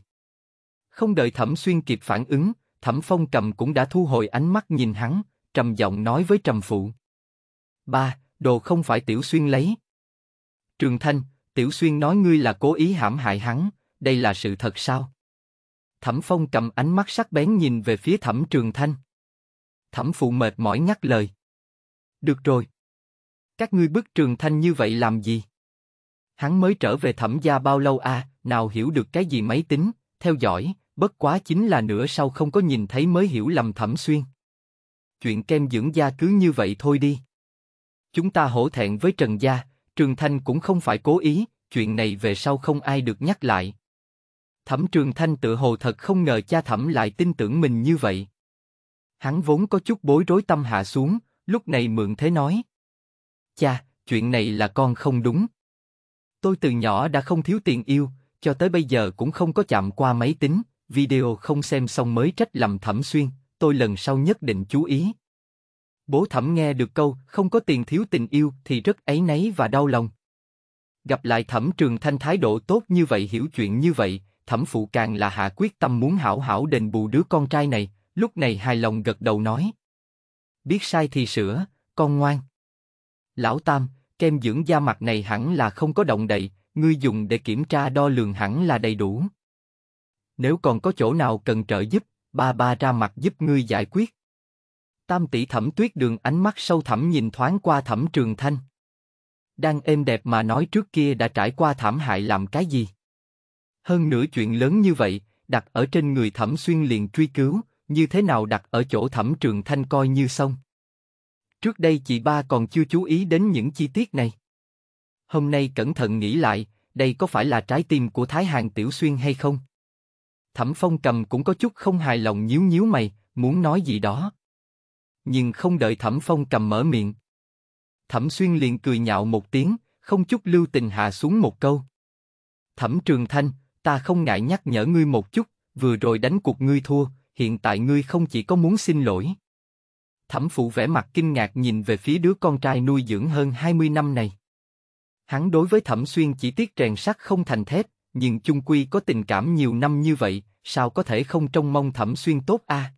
Không đợi Thẩm Xuyên kịp phản ứng, Thẩm Phong cầm cũng đã thu hồi ánh mắt nhìn hắn, trầm giọng nói với Trầm Phụ. Ba, đồ không phải Tiểu Xuyên lấy. Trường Thanh, Tiểu Xuyên nói ngươi là cố ý hãm hại hắn, đây là sự thật sao? Thẩm Phong cầm ánh mắt sắc bén nhìn về phía Thẩm Trường Thanh. Thẩm Phụ mệt mỏi nhắc lời. Được rồi. Các ngươi bức Trường Thanh như vậy làm gì? Hắn mới trở về Thẩm gia bao lâu à, nào hiểu được cái gì máy tính, theo dõi, bất quá chính là nửa sau không có nhìn thấy mới hiểu lầm Thẩm Xuyên. Chuyện kem dưỡng da cứ như vậy thôi đi. Chúng ta hổ thẹn với Trần Gia, Trường Thanh cũng không phải cố ý, chuyện này về sau không ai được nhắc lại, Thẩm Trường Thanh tự hồ thật không ngờ cha Thẩm lại tin tưởng mình như vậy. Hắn vốn có chút bối rối tâm hạ xuống, lúc này mượn thế nói. Cha, chuyện này là con không đúng. Tôi từ nhỏ đã không thiếu tiền yêu, cho tới bây giờ cũng không có chạm qua máy tính, video không xem xong mới trách lầm Thẩm Xuyên, tôi lần sau nhất định chú ý. Bố Thẩm nghe được câu không có tiền thiếu tình yêu thì rất ấy nấy và đau lòng. Gặp lại Thẩm Trường Thanh thái độ tốt như vậy hiểu chuyện như vậy, thẩm phụ càng là hạ quyết tâm muốn hảo hảo đền bù đứa con trai này, lúc này hài lòng gật đầu nói. Biết sai thì sửa, con ngoan. Lão Tam, kem dưỡng da mặt này hẳn là không có động đậy, ngươi dùng để kiểm tra đo lường hẳn là đầy đủ. Nếu còn có chỗ nào cần trợ giúp, ba ba ra mặt giúp ngươi giải quyết. Tam tỷ thẩm tuyết đường ánh mắt sâu thẳm nhìn thoáng qua thẩm trường thanh. Đang êm đẹp mà nói trước kia đã trải qua thảm hại làm cái gì? Hơn nữa chuyện lớn như vậy, đặt ở trên người Thẩm Xuyên liền truy cứu, như thế nào đặt ở chỗ Thẩm Trường Thanh coi như xong. Trước đây chị ba còn chưa chú ý đến những chi tiết này. Hôm nay cẩn thận nghĩ lại, đây có phải là trái tim của Thái Hàng Tiểu Xuyên hay không? Thẩm Phong cầm cũng có chút không hài lòng nhíu nhíu mày, muốn nói gì đó. Nhưng không đợi Thẩm Phong cầm mở miệng. Thẩm Xuyên liền cười nhạo một tiếng, không chút lưu tình hạ xuống một câu. Thẩm Trường Thanh, ta không ngại nhắc nhở ngươi một chút, vừa rồi đánh cuộc ngươi thua, hiện tại ngươi không chỉ có muốn xin lỗi. Thẩm phụ vẻ mặt kinh ngạc nhìn về phía đứa con trai nuôi dưỡng hơn 20 năm này. Hắn đối với Thẩm Xuyên chỉ tiếc rèn sắt không thành thép, nhưng chung quy có tình cảm nhiều năm như vậy, sao có thể không trông mong Thẩm Xuyên tốt a? À?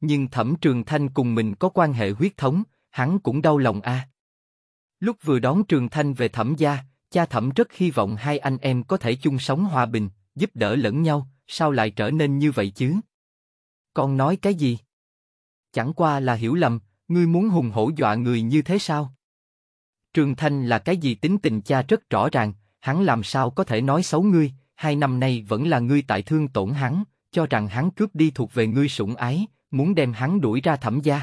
Nhưng Thẩm Trường Thanh cùng mình có quan hệ huyết thống, hắn cũng đau lòng a. À? Lúc vừa đón Trường Thanh về Thẩm gia, Cha thẩm rất hy vọng hai anh em có thể chung sống hòa bình, giúp đỡ lẫn nhau, sao lại trở nên như vậy chứ? Con nói cái gì? Chẳng qua là hiểu lầm, ngươi muốn hùng hổ dọa người như thế sao? Trường Thanh là cái gì tính tình cha rất rõ ràng, hắn làm sao có thể nói xấu ngươi, hai năm nay vẫn là ngươi tại thương tổn hắn, cho rằng hắn cướp đi thuộc về ngươi sủng ái, muốn đem hắn đuổi ra thẩm gia.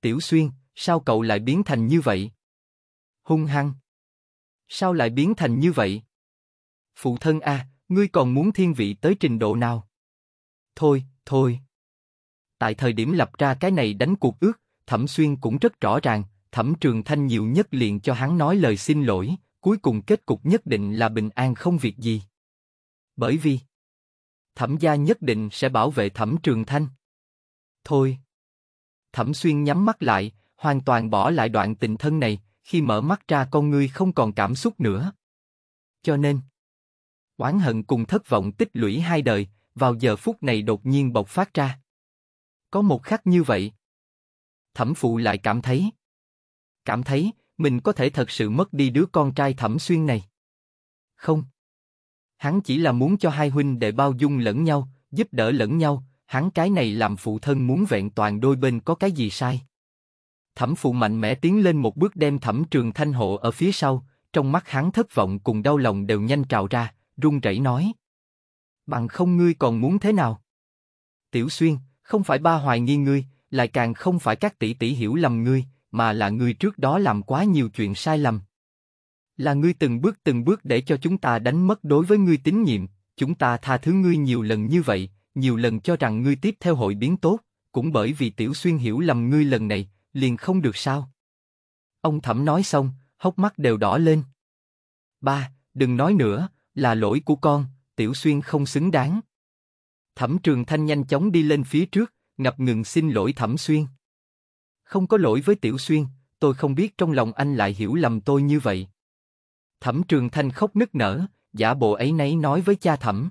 Tiểu Xuyên, sao cậu lại biến thành như vậy? Hung hăng. Sao lại biến thành như vậy? Phụ thân a, ngươi còn muốn thiên vị tới trình độ nào? Thôi, thôi. Tại thời điểm lập ra cái này đánh cuộc ước, Thẩm Xuyên cũng rất rõ ràng, Thẩm Trường Thanh nhiều nhất liền cho hắn nói lời xin lỗi, cuối cùng kết cục nhất định là bình an không việc gì. Bởi vì Thẩm gia nhất định sẽ bảo vệ Thẩm Trường Thanh. Thôi. Thẩm Xuyên nhắm mắt lại, hoàn toàn bỏ lại đoạn tình thân này, khi mở mắt ra con ngươi không còn cảm xúc nữa. Cho nên, oán hận cùng thất vọng tích lũy hai đời, vào giờ phút này đột nhiên bộc phát ra. Có một khắc như vậy. Thẩm phụ lại cảm thấy. Cảm thấy, mình có thể thật sự mất đi đứa con trai thẩm xuyên này. Không. Hắn chỉ là muốn cho hai huynh đệ bao dung lẫn nhau, giúp đỡ lẫn nhau, hắn cái này làm phụ thân muốn vẹn toàn đôi bên có cái gì sai. Thẩm phụ mạnh mẽ tiến lên một bước đem thẩm trường thanh hộ ở phía sau, trong mắt hắn thất vọng cùng đau lòng đều nhanh trào ra, run rẩy nói. Bằng không ngươi còn muốn thế nào? Tiểu xuyên, không phải ba hoài nghi ngươi, lại càng không phải các tỷ tỷ hiểu lầm ngươi, mà là ngươi trước đó làm quá nhiều chuyện sai lầm. Là ngươi từng bước từng bước để cho chúng ta đánh mất đối với ngươi tín nhiệm, chúng ta tha thứ ngươi nhiều lần như vậy, nhiều lần cho rằng ngươi tiếp theo hội biến tốt, cũng bởi vì tiểu xuyên hiểu lầm ngươi lần này, liền không được sao? Ông Thẩm nói xong, hốc mắt đều đỏ lên. Ba, đừng nói nữa, là lỗi của con, Tiểu Xuyên không xứng đáng. Thẩm Trường Thanh nhanh chóng đi lên phía trước, ngập ngừng xin lỗi Thẩm Xuyên. Không có lỗi với Tiểu Xuyên, tôi không biết trong lòng anh lại hiểu lầm tôi như vậy. Thẩm Trường Thanh khóc nức nở, giả bộ ấy nấy nói với cha Thẩm.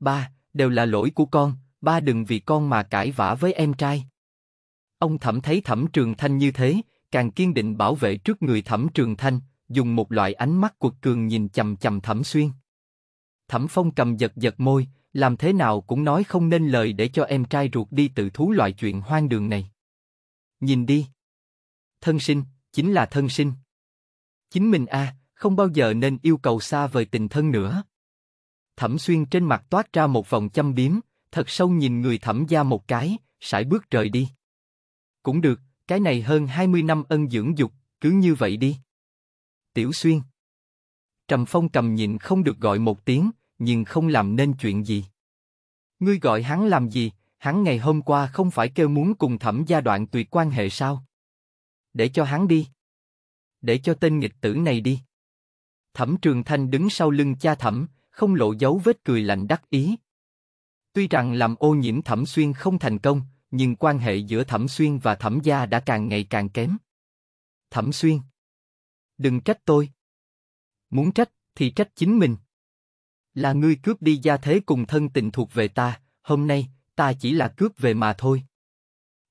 Ba, đều là lỗi của con, ba đừng vì con mà cãi vã với em trai. Ông thẩm thấy thẩm trường thanh như thế, càng kiên định bảo vệ trước người thẩm trường thanh, dùng một loại ánh mắt cuột cường nhìn chằm chằm thẩm xuyên. Thẩm phong cầm giật giật môi, làm thế nào cũng nói không nên lời để cho em trai ruột đi tự thú loại chuyện hoang đường này. Nhìn đi. Thân sinh, chính là thân sinh. Chính mình a, không bao giờ nên yêu cầu xa vời tình thân nữa. Thẩm xuyên trên mặt toát ra một vòng châm biếm, thật sâu nhìn người thẩm gia một cái, sải bước rời đi. Cũng được, cái này hơn 20 năm ân dưỡng dục, cứ như vậy đi. Tiểu Xuyên Trầm Phong cầm nhìn không được gọi một tiếng, nhưng không làm nên chuyện gì. Ngươi gọi hắn làm gì, hắn ngày hôm qua không phải kêu muốn cùng thẩm gia đoạn tuyệt quan hệ sao? Để cho hắn đi. Để cho tên nghịch tử này đi. Thẩm Trường Thanh đứng sau lưng cha thẩm, không lộ dấu vết cười lạnh đắc ý. Tuy rằng làm ô nhiễm thẩm xuyên không thành công, nhưng quan hệ giữa Thẩm Xuyên và Thẩm gia đã càng ngày càng kém. Thẩm Xuyên, đừng trách tôi. Muốn trách thì trách chính mình. Là ngươi cướp đi gia thế cùng thân tình thuộc về ta, hôm nay ta chỉ là cướp về mà thôi.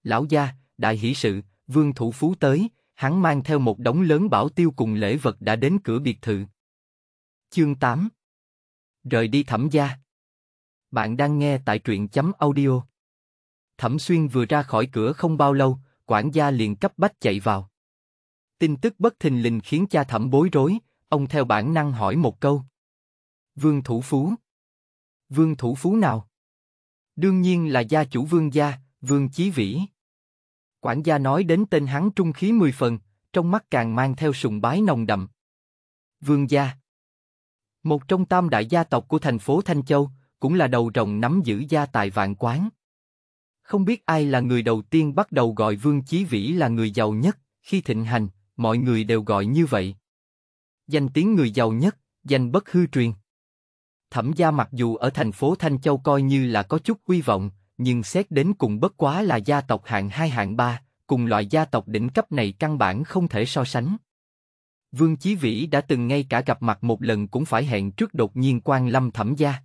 Lão gia, đại hỷ sự, vương thủ phú tới, hắn mang theo một đống lớn bảo tiêu cùng lễ vật đã đến cửa biệt thự. Chương 8 Rời đi thẩm gia Bạn đang nghe tại truyện chấm audio Thẩm Xuyên vừa ra khỏi cửa không bao lâu, quản gia liền cấp bách chạy vào. Tin tức bất thình lình khiến cha Thẩm bối rối, ông theo bản năng hỏi một câu. Vương Thủ Phú Vương Thủ Phú nào? Đương nhiên là gia chủ Vương Gia, Vương Chí Vĩ. Quản gia nói đến tên hắn trung khí mười phần, trong mắt càng mang theo sùng bái nồng đậm. Vương Gia Một trong tam đại gia tộc của thành phố Thanh Châu, cũng là đầu rồng nắm giữ gia tài vạn quán. Không biết ai là người đầu tiên bắt đầu gọi Vương Chí Vĩ là người giàu nhất, khi thịnh hành, mọi người đều gọi như vậy. Danh tiếng người giàu nhất, danh bất hư truyền. Thẩm gia mặc dù ở thành phố Thanh Châu coi như là có chút huy vọng, nhưng xét đến cùng bất quá là gia tộc hạng hai hạng ba, cùng loại gia tộc đỉnh cấp này căn bản không thể so sánh. Vương Chí Vĩ đã từng ngay cả gặp mặt một lần cũng phải hẹn trước đột nhiên quan lâm thẩm gia.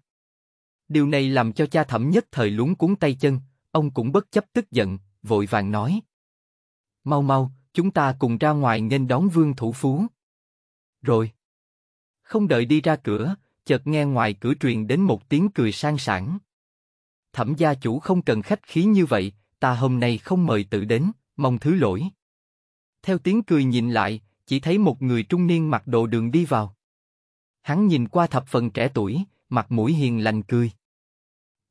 Điều này làm cho cha thẩm nhất thời lúng cuốn tay chân, ông cũng bất chấp tức giận, vội vàng nói. Mau mau, chúng ta cùng ra ngoài nghênh đón vương thủ phú. Rồi. Không đợi đi ra cửa, chợt nghe ngoài cửa truyền đến một tiếng cười sang sảng. Thẩm gia chủ không cần khách khí như vậy, ta hôm nay không mời tự đến, mong thứ lỗi. Theo tiếng cười nhìn lại, chỉ thấy một người trung niên mặc đồ đường đi vào. Hắn nhìn qua thập phần trẻ tuổi, mặt mũi hiền lành cười.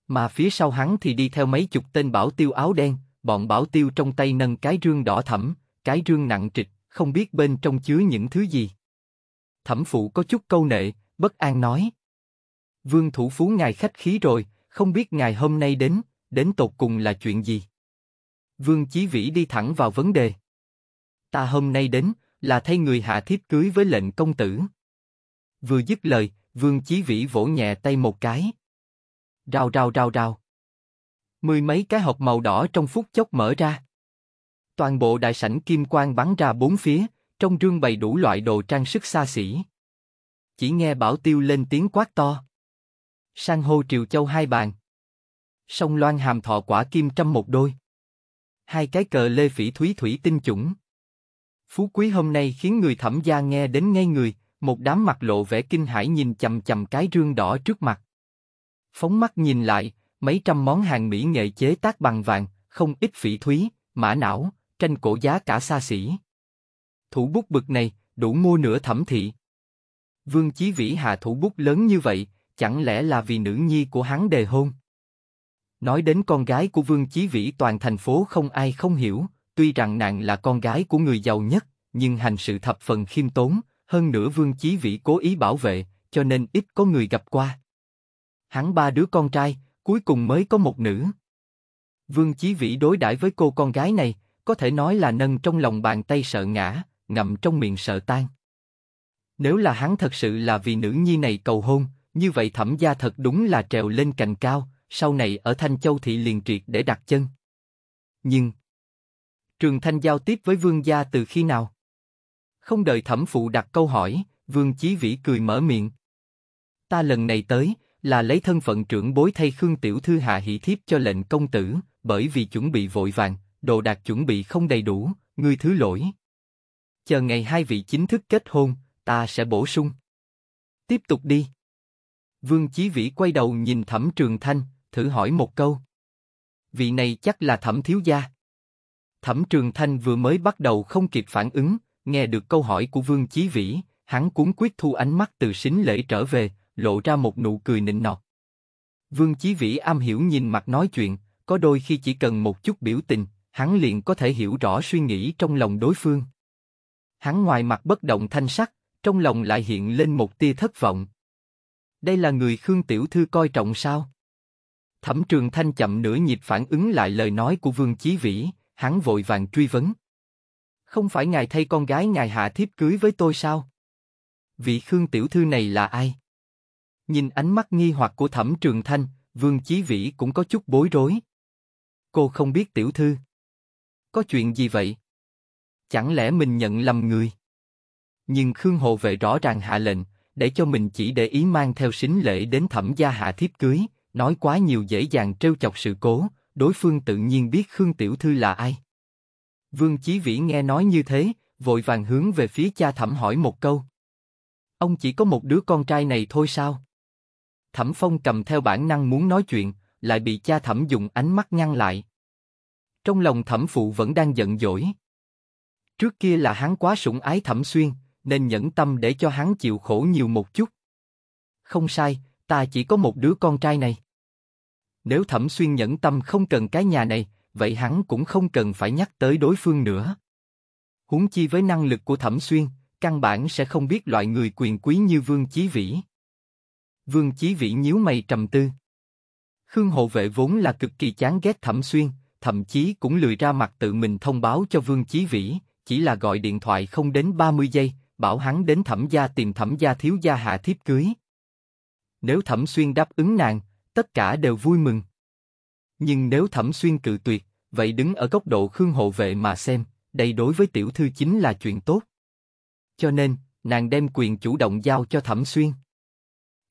Mà phía sau hắn thì đi theo mấy chục tên bảo tiêu áo đen, bọn bảo tiêu trong tay nâng cái rương đỏ thẫm, cái rương nặng trịch, không biết bên trong chứa những thứ gì. Thẩm phụ có chút câu nệ, bất an nói. Vương thủ phú ngài khách khí rồi, không biết ngài hôm nay đến, đến tột cùng là chuyện gì? Vương Chí Vĩ đi thẳng vào vấn đề. Ta hôm nay đến, là thay người hạ thiếp cưới với lệnh công tử. Vừa dứt lời, Vương Chí Vĩ vỗ nhẹ tay một cái. Rào rào rào rào. Mười mấy cái hộp màu đỏ trong phút chốc mở ra. Toàn bộ đại sảnh kim quang bắn ra bốn phía, trong rương bày đủ loại đồ trang sức xa xỉ. Chỉ nghe Bảo Tiêu lên tiếng quát to. Sang hô Triều Châu hai bàn. Sông Loan hàm thọ quả kim trăm một đôi. Hai cái cờ lê phỉ thúy thủy tinh chủng. Phú quý hôm nay khiến người thẩm gia nghe đến ngay người, một đám mặt lộ vẻ kinh hãi nhìn chầm chầm cái rương đỏ trước mặt. Phóng mắt nhìn lại, mấy trăm món hàng mỹ nghệ chế tác bằng vàng, không ít phỉ thúy, mã não, tranh cổ giá cả xa xỉ. Thủ bút bực này, đủ mua nửa thẩm thị. Vương Chí Vĩ hạ thủ bút lớn như vậy, chẳng lẽ là vì nữ nhi của hắn đề hôn? Nói đến con gái của Vương Chí Vĩ toàn thành phố không ai không hiểu, tuy rằng nàng là con gái của người giàu nhất, nhưng hành sự thập phần khiêm tốn, hơn nữa Vương Chí Vĩ cố ý bảo vệ, cho nên ít có người gặp qua hắn ba đứa con trai, cuối cùng mới có một nữ. Vương Chí Vĩ đối đãi với cô con gái này, có thể nói là nâng trong lòng bàn tay sợ ngã, ngậm trong miệng sợ tan. Nếu là hắn thật sự là vì nữ nhi này cầu hôn, như vậy thẩm gia thật đúng là trèo lên cành cao, sau này ở Thanh Châu thị liền triệt để đặt chân. Nhưng, Trường Thanh giao tiếp với Vương gia từ khi nào? Không đợi thẩm phụ đặt câu hỏi, Vương Chí Vĩ cười mở miệng. Ta lần này tới, là lấy thân phận trưởng bối thay Khương Tiểu Thư hạ hỷ thiếp cho lệnh công tử, bởi vì chuẩn bị vội vàng, đồ đạc chuẩn bị không đầy đủ, ngươi thứ lỗi. Chờ ngày hai vị chính thức kết hôn, ta sẽ bổ sung. Tiếp tục đi. Vương Chí Vĩ quay đầu nhìn Thẩm Trường Thanh, thử hỏi một câu. Vị này chắc là Thẩm Thiếu Gia. Thẩm Trường Thanh vừa mới bắt đầu không kịp phản ứng, nghe được câu hỏi của Vương Chí Vĩ, hắn cuốn quyết thu ánh mắt từ xính lễ trở về, lộ ra một nụ cười nịnh nọt. Vương Chí Vĩ am hiểu nhìn mặt nói chuyện, có đôi khi chỉ cần một chút biểu tình, hắn liền có thể hiểu rõ suy nghĩ trong lòng đối phương. Hắn ngoài mặt bất động thanh sắc, trong lòng lại hiện lên một tia thất vọng. Đây là người Khương Tiểu Thư coi trọng sao? Thẩm Trường Thanh chậm nửa nhịp phản ứng lại lời nói của Vương Chí Vĩ, hắn vội vàng truy vấn. Không phải ngài thay con gái ngài hạ thiếp cưới với tôi sao? Vị Khương Tiểu Thư này là ai? Nhìn ánh mắt nghi hoặc của Thẩm Trường Thanh, Vương Chí Vĩ cũng có chút bối rối. Cô không biết tiểu thư. Có chuyện gì vậy? Chẳng lẽ mình nhận lầm người? Nhưng Khương Hồ Vệ rõ ràng hạ lệnh, để cho mình chỉ để ý mang theo sính lễ đến thẩm gia hạ thiếp cưới, nói quá nhiều dễ dàng trêu chọc sự cố, đối phương tự nhiên biết Khương Tiểu Thư là ai. Vương Chí Vĩ nghe nói như thế, vội vàng hướng về phía cha thẩm hỏi một câu. Ông chỉ có một đứa con trai này thôi sao? Thẩm Phong cầm theo bản năng muốn nói chuyện, lại bị cha Thẩm dùng ánh mắt ngăn lại. Trong lòng Thẩm Phụ vẫn đang giận dỗi. Trước kia là hắn quá sủng ái Thẩm Xuyên, nên nhẫn tâm để cho hắn chịu khổ nhiều một chút. Không sai, ta chỉ có một đứa con trai này. Nếu Thẩm Xuyên nhẫn tâm không cần cái nhà này, vậy hắn cũng không cần phải nhắc tới đối phương nữa. Huống chi với năng lực của Thẩm Xuyên, căn bản sẽ không biết loại người quyền quý như Vương Chí Vĩ. Vương Chí Vĩ nhíu mày trầm tư. Khương hộ vệ vốn là cực kỳ chán ghét Thẩm Xuyên, thậm chí cũng lười ra mặt tự mình thông báo cho Vương Chí Vĩ, chỉ là gọi điện thoại không đến 30 giây, bảo hắn đến Thẩm gia tìm Thẩm gia thiếu gia hạ thiếp cưới. Nếu Thẩm Xuyên đáp ứng nàng, tất cả đều vui mừng. Nhưng nếu Thẩm Xuyên cự tuyệt, vậy đứng ở góc độ Khương hộ vệ mà xem, đây đối với tiểu thư chính là chuyện tốt. Cho nên, nàng đem quyền chủ động giao cho Thẩm Xuyên.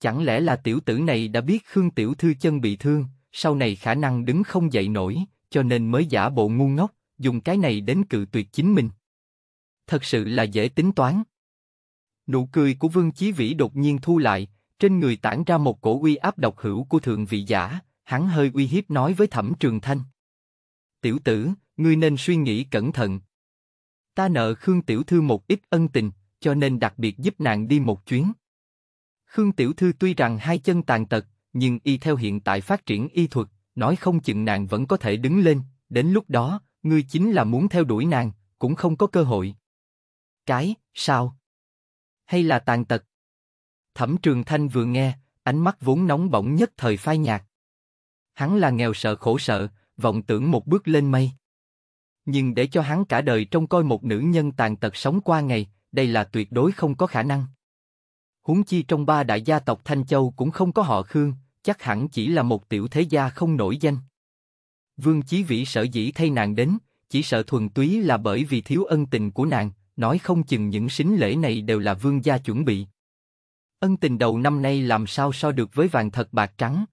Chẳng lẽ là tiểu tử này đã biết Khương Tiểu Thư chân bị thương, sau này khả năng đứng không dậy nổi, cho nên mới giả bộ ngu ngốc, dùng cái này đến cự tuyệt chính mình. Thật sự là dễ tính toán. Nụ cười của Vương Chí Vĩ đột nhiên thu lại, trên người tản ra một cổ uy áp độc hữu của thượng vị giả, hắn hơi uy hiếp nói với Thẩm Trường Thanh. Tiểu tử, ngươi nên suy nghĩ cẩn thận. Ta nợ Khương Tiểu Thư một ít ân tình, cho nên đặc biệt giúp nàng đi một chuyến. Khương Tiểu Thư tuy rằng hai chân tàn tật, nhưng y theo hiện tại phát triển y thuật, nói không chừng nàng vẫn có thể đứng lên, đến lúc đó, ngươi chính là muốn theo đuổi nàng, cũng không có cơ hội. Cái, sao? Hay là tàn tật? Thẩm Trường Thanh vừa nghe, ánh mắt vốn nóng bỏng nhất thời phai nhạt. Hắn là nghèo sợ khổ sợ, vọng tưởng một bước lên mây. Nhưng để cho hắn cả đời trông coi một nữ nhân tàn tật sống qua ngày, đây là tuyệt đối không có khả năng huống chi trong ba đại gia tộc Thanh Châu cũng không có họ Khương, chắc hẳn chỉ là một tiểu thế gia không nổi danh. Vương Chí Vĩ sợ dĩ thay nàng đến, chỉ sợ thuần túy là bởi vì thiếu ân tình của nàng, nói không chừng những sính lễ này đều là vương gia chuẩn bị. Ân tình đầu năm nay làm sao so được với vàng thật bạc trắng.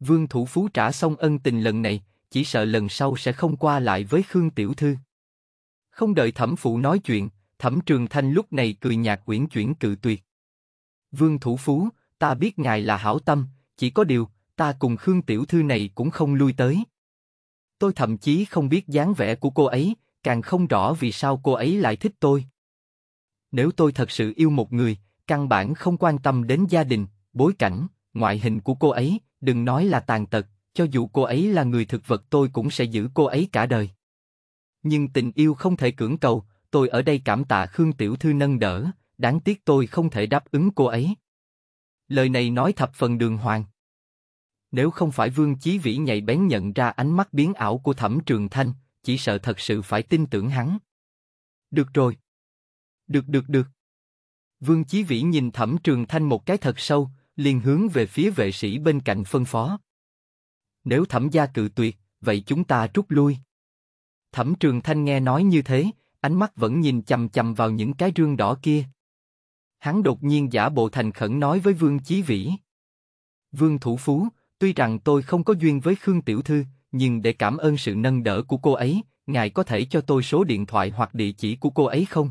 Vương thủ phú trả xong ân tình lần này, chỉ sợ lần sau sẽ không qua lại với Khương Tiểu Thư. Không đợi thẩm phụ nói chuyện, thẩm trường thanh lúc này cười nhạt quyển chuyển cự tuyệt. Vương Thủ Phú, ta biết ngài là hảo tâm, chỉ có điều, ta cùng Khương Tiểu Thư này cũng không lui tới. Tôi thậm chí không biết dáng vẻ của cô ấy, càng không rõ vì sao cô ấy lại thích tôi. Nếu tôi thật sự yêu một người, căn bản không quan tâm đến gia đình, bối cảnh, ngoại hình của cô ấy, đừng nói là tàn tật, cho dù cô ấy là người thực vật tôi cũng sẽ giữ cô ấy cả đời. Nhưng tình yêu không thể cưỡng cầu, tôi ở đây cảm tạ Khương Tiểu Thư nâng đỡ, đáng tiếc tôi không thể đáp ứng cô ấy. Lời này nói thập phần đường hoàng. Nếu không phải Vương Chí Vĩ nhạy bén nhận ra ánh mắt biến ảo của Thẩm Trường Thanh, chỉ sợ thật sự phải tin tưởng hắn. Được rồi. Được được được. Vương Chí Vĩ nhìn Thẩm Trường Thanh một cái thật sâu, liền hướng về phía vệ sĩ bên cạnh phân phó. Nếu Thẩm gia cự tuyệt, vậy chúng ta rút lui. Thẩm Trường Thanh nghe nói như thế, ánh mắt vẫn nhìn chầm chầm vào những cái rương đỏ kia hắn đột nhiên giả bộ thành khẩn nói với Vương Chí Vĩ. Vương Thủ Phú, tuy rằng tôi không có duyên với Khương Tiểu Thư, nhưng để cảm ơn sự nâng đỡ của cô ấy, ngài có thể cho tôi số điện thoại hoặc địa chỉ của cô ấy không?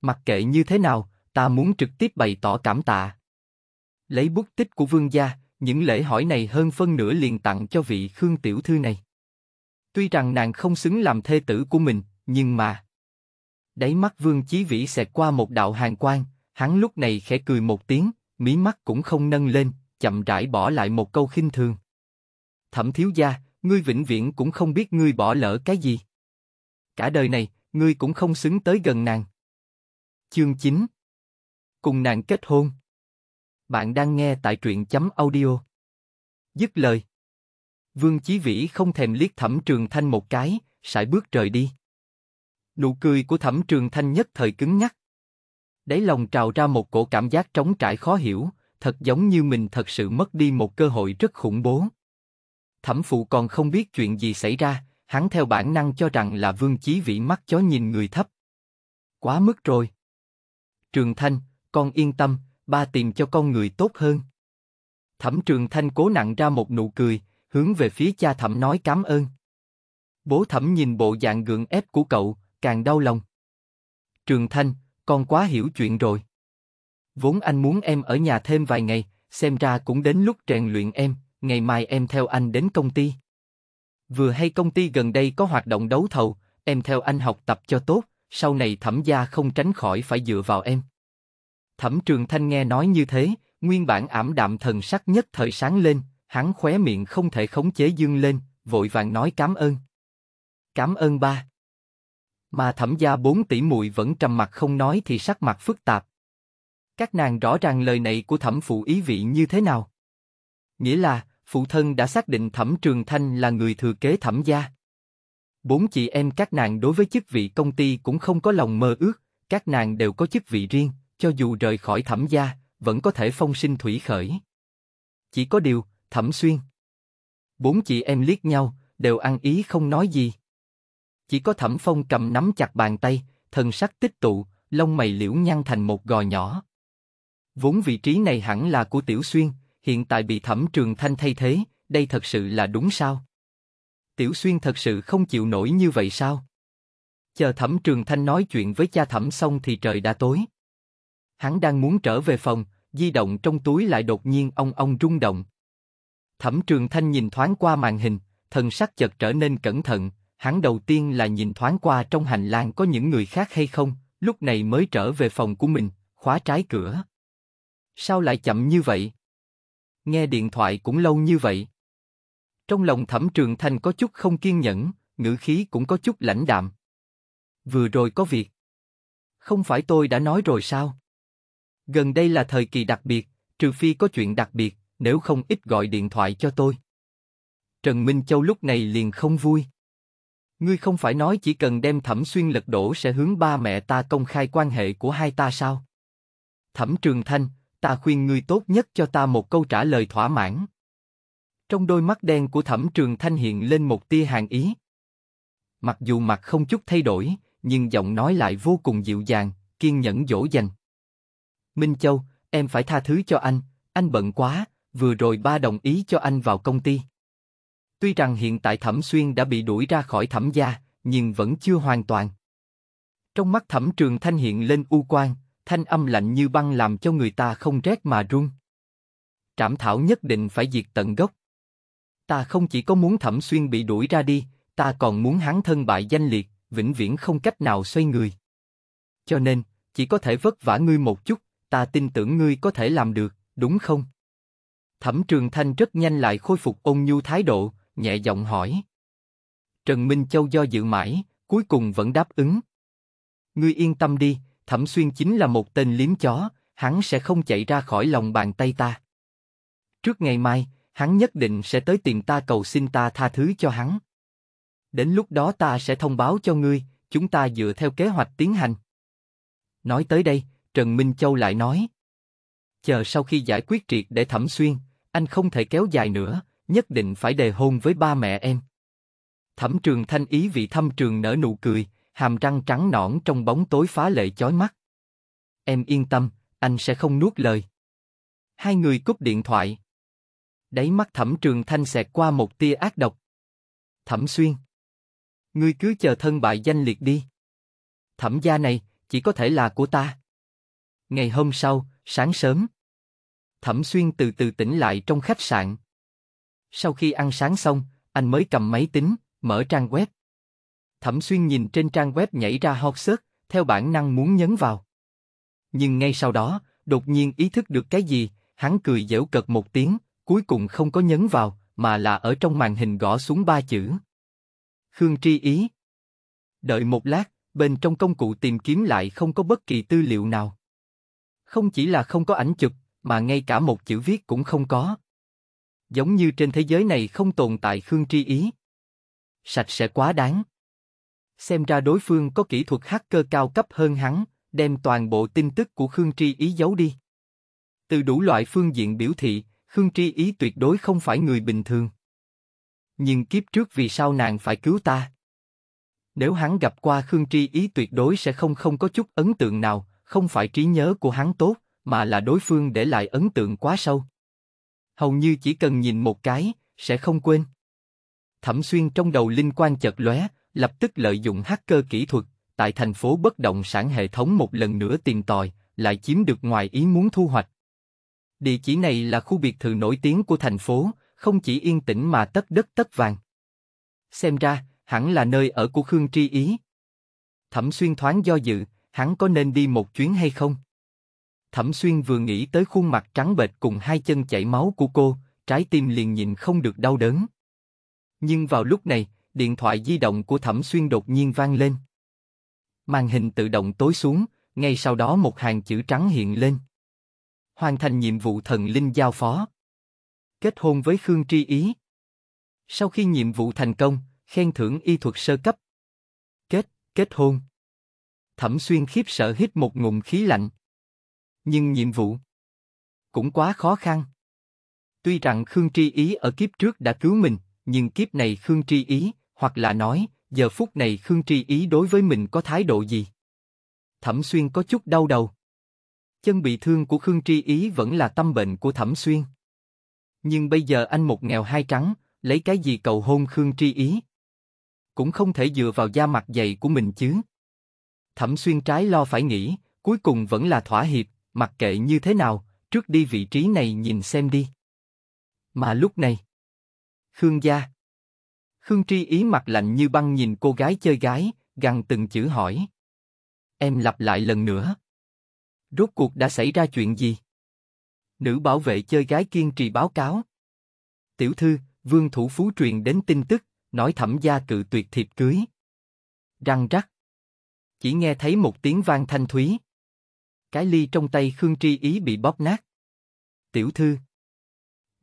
Mặc kệ như thế nào, ta muốn trực tiếp bày tỏ cảm tạ. Lấy bút tích của Vương gia, những lễ hỏi này hơn phân nửa liền tặng cho vị Khương Tiểu Thư này. Tuy rằng nàng không xứng làm thê tử của mình, nhưng mà Đáy mắt Vương Chí Vĩ xẹt qua một đạo hàng quang, hắn lúc này khẽ cười một tiếng, mí mắt cũng không nâng lên, chậm rãi bỏ lại một câu khinh thường. Thẩm thiếu gia, ngươi vĩnh viễn cũng không biết ngươi bỏ lỡ cái gì. Cả đời này, ngươi cũng không xứng tới gần nàng. Chương 9 Cùng nàng kết hôn Bạn đang nghe tại truyện chấm audio. Dứt lời Vương Chí Vĩ không thèm liếc thẩm trường thanh một cái, sải bước rời đi. Nụ cười của Thẩm Trường Thanh nhất thời cứng nhắc. Đáy lòng trào ra một cổ cảm giác trống trải khó hiểu, thật giống như mình thật sự mất đi một cơ hội rất khủng bố. Thẩm phụ còn không biết chuyện gì xảy ra, hắn theo bản năng cho rằng là Vương Chí Vĩ mắt chó nhìn người thấp. Quá mức rồi. Trường Thanh, con yên tâm, ba tìm cho con người tốt hơn. Thẩm Trường Thanh cố nặng ra một nụ cười, hướng về phía cha Thẩm nói cảm ơn. Bố Thẩm nhìn bộ dạng gượng ép của cậu, càng đau lòng. Trường Thanh, con quá hiểu chuyện rồi. Vốn anh muốn em ở nhà thêm vài ngày, xem ra cũng đến lúc rèn luyện em, ngày mai em theo anh đến công ty. Vừa hay công ty gần đây có hoạt động đấu thầu, em theo anh học tập cho tốt, sau này thẩm gia không tránh khỏi phải dựa vào em. Thẩm Trường Thanh nghe nói như thế, nguyên bản ảm đạm thần sắc nhất thời sáng lên, hắn khóe miệng không thể khống chế dương lên, vội vàng nói cảm ơn. Cảm ơn ba mà thẩm gia bốn tỷ muội vẫn trầm mặt không nói thì sắc mặt phức tạp. Các nàng rõ ràng lời này của thẩm phụ ý vị như thế nào. Nghĩa là, phụ thân đã xác định thẩm trường thanh là người thừa kế thẩm gia. Bốn chị em các nàng đối với chức vị công ty cũng không có lòng mơ ước, các nàng đều có chức vị riêng, cho dù rời khỏi thẩm gia, vẫn có thể phong sinh thủy khởi. Chỉ có điều, thẩm xuyên. Bốn chị em liếc nhau, đều ăn ý không nói gì. Chỉ có Thẩm Phong cầm nắm chặt bàn tay, thần sắc tích tụ, lông mày liễu nhăn thành một gò nhỏ. Vốn vị trí này hẳn là của Tiểu Xuyên, hiện tại bị Thẩm Trường Thanh thay thế, đây thật sự là đúng sao? Tiểu Xuyên thật sự không chịu nổi như vậy sao? Chờ Thẩm Trường Thanh nói chuyện với cha Thẩm xong thì trời đã tối. Hắn đang muốn trở về phòng, di động trong túi lại đột nhiên ong ong rung động. Thẩm Trường Thanh nhìn thoáng qua màn hình, thần sắc chợt trở nên cẩn thận, hắn đầu tiên là nhìn thoáng qua trong hành lang có những người khác hay không, lúc này mới trở về phòng của mình, khóa trái cửa. Sao lại chậm như vậy? Nghe điện thoại cũng lâu như vậy. Trong lòng Thẩm Trường Thành có chút không kiên nhẫn, ngữ khí cũng có chút lãnh đạm. Vừa rồi có việc. Không phải tôi đã nói rồi sao? Gần đây là thời kỳ đặc biệt, trừ phi có chuyện đặc biệt, nếu không ít gọi điện thoại cho tôi. Trần Minh Châu lúc này liền không vui. Ngươi không phải nói chỉ cần đem thẩm xuyên lật đổ sẽ hướng ba mẹ ta công khai quan hệ của hai ta sao? Thẩm Trường Thanh, ta khuyên ngươi tốt nhất cho ta một câu trả lời thỏa mãn. Trong đôi mắt đen của Thẩm Trường Thanh hiện lên một tia hàng ý. Mặc dù mặt không chút thay đổi, nhưng giọng nói lại vô cùng dịu dàng, kiên nhẫn dỗ dành. Minh Châu, em phải tha thứ cho anh, anh bận quá, vừa rồi ba đồng ý cho anh vào công ty. Tuy rằng hiện tại Thẩm Xuyên đã bị đuổi ra khỏi Thẩm gia, nhưng vẫn chưa hoàn toàn. Trong mắt Thẩm Trường Thanh hiện lên u quan thanh âm lạnh như băng làm cho người ta không rét mà run. Trảm thảo nhất định phải diệt tận gốc. Ta không chỉ có muốn Thẩm Xuyên bị đuổi ra đi, ta còn muốn hắn thân bại danh liệt, vĩnh viễn không cách nào xoay người. Cho nên, chỉ có thể vất vả ngươi một chút, ta tin tưởng ngươi có thể làm được, đúng không? Thẩm Trường Thanh rất nhanh lại khôi phục ôn nhu thái độ, nhẹ giọng hỏi. Trần Minh Châu do dự mãi, cuối cùng vẫn đáp ứng. Ngươi yên tâm đi, Thẩm Xuyên chính là một tên liếm chó, hắn sẽ không chạy ra khỏi lòng bàn tay ta. Trước ngày mai, hắn nhất định sẽ tới tìm ta cầu xin ta tha thứ cho hắn. Đến lúc đó ta sẽ thông báo cho ngươi, chúng ta dựa theo kế hoạch tiến hành. Nói tới đây, Trần Minh Châu lại nói. Chờ sau khi giải quyết triệt để Thẩm Xuyên, anh không thể kéo dài nữa, nhất định phải đề hôn với ba mẹ em. Thẩm trường thanh ý vị thâm trường nở nụ cười, hàm răng trắng nõn trong bóng tối phá lệ chói mắt. Em yên tâm, anh sẽ không nuốt lời. Hai người cúp điện thoại. Đáy mắt thẩm trường thanh xẹt qua một tia ác độc. Thẩm xuyên. Ngươi cứ chờ thân bại danh liệt đi. Thẩm gia này, chỉ có thể là của ta. Ngày hôm sau, sáng sớm. Thẩm xuyên từ từ tỉnh lại trong khách sạn. Sau khi ăn sáng xong, anh mới cầm máy tính, mở trang web. Thẩm Xuyên nhìn trên trang web nhảy ra hot search, theo bản năng muốn nhấn vào. Nhưng ngay sau đó, đột nhiên ý thức được cái gì, hắn cười dễu cợt một tiếng, cuối cùng không có nhấn vào, mà là ở trong màn hình gõ xuống ba chữ. Khương Tri Ý Đợi một lát, bên trong công cụ tìm kiếm lại không có bất kỳ tư liệu nào. Không chỉ là không có ảnh chụp, mà ngay cả một chữ viết cũng không có giống như trên thế giới này không tồn tại Khương Tri Ý. Sạch sẽ quá đáng. Xem ra đối phương có kỹ thuật hacker cao cấp hơn hắn, đem toàn bộ tin tức của Khương Tri Ý giấu đi. Từ đủ loại phương diện biểu thị, Khương Tri Ý tuyệt đối không phải người bình thường. Nhưng kiếp trước vì sao nàng phải cứu ta? Nếu hắn gặp qua Khương Tri Ý tuyệt đối sẽ không không có chút ấn tượng nào, không phải trí nhớ của hắn tốt, mà là đối phương để lại ấn tượng quá sâu hầu như chỉ cần nhìn một cái, sẽ không quên. Thẩm xuyên trong đầu linh quan chợt lóe, lập tức lợi dụng hacker kỹ thuật, tại thành phố bất động sản hệ thống một lần nữa tìm tòi, lại chiếm được ngoài ý muốn thu hoạch. Địa chỉ này là khu biệt thự nổi tiếng của thành phố, không chỉ yên tĩnh mà tất đất tất vàng. Xem ra, hẳn là nơi ở của Khương Tri Ý. Thẩm xuyên thoáng do dự, hắn có nên đi một chuyến hay không? Thẩm Xuyên vừa nghĩ tới khuôn mặt trắng bệch cùng hai chân chảy máu của cô, trái tim liền nhịn không được đau đớn. Nhưng vào lúc này, điện thoại di động của Thẩm Xuyên đột nhiên vang lên. Màn hình tự động tối xuống, ngay sau đó một hàng chữ trắng hiện lên. Hoàn thành nhiệm vụ thần linh giao phó. Kết hôn với Khương Tri Ý. Sau khi nhiệm vụ thành công, khen thưởng y thuật sơ cấp. Kết, kết hôn. Thẩm Xuyên khiếp sợ hít một ngụm khí lạnh nhưng nhiệm vụ cũng quá khó khăn. Tuy rằng Khương Tri Ý ở kiếp trước đã cứu mình, nhưng kiếp này Khương Tri Ý, hoặc là nói, giờ phút này Khương Tri Ý đối với mình có thái độ gì? Thẩm Xuyên có chút đau đầu. Chân bị thương của Khương Tri Ý vẫn là tâm bệnh của Thẩm Xuyên. Nhưng bây giờ anh một nghèo hai trắng, lấy cái gì cầu hôn Khương Tri Ý? Cũng không thể dựa vào da mặt dày của mình chứ. Thẩm Xuyên trái lo phải nghĩ, cuối cùng vẫn là thỏa hiệp, mặc kệ như thế nào, trước đi vị trí này nhìn xem đi. Mà lúc này, Khương gia. Khương Tri ý mặt lạnh như băng nhìn cô gái chơi gái, gằn từng chữ hỏi. Em lặp lại lần nữa. Rốt cuộc đã xảy ra chuyện gì? Nữ bảo vệ chơi gái kiên trì báo cáo. Tiểu thư, vương thủ phú truyền đến tin tức, nói thẩm gia cự tuyệt thiệp cưới. Răng rắc. Chỉ nghe thấy một tiếng vang thanh thúy cái ly trong tay Khương Tri Ý bị bóp nát. Tiểu thư.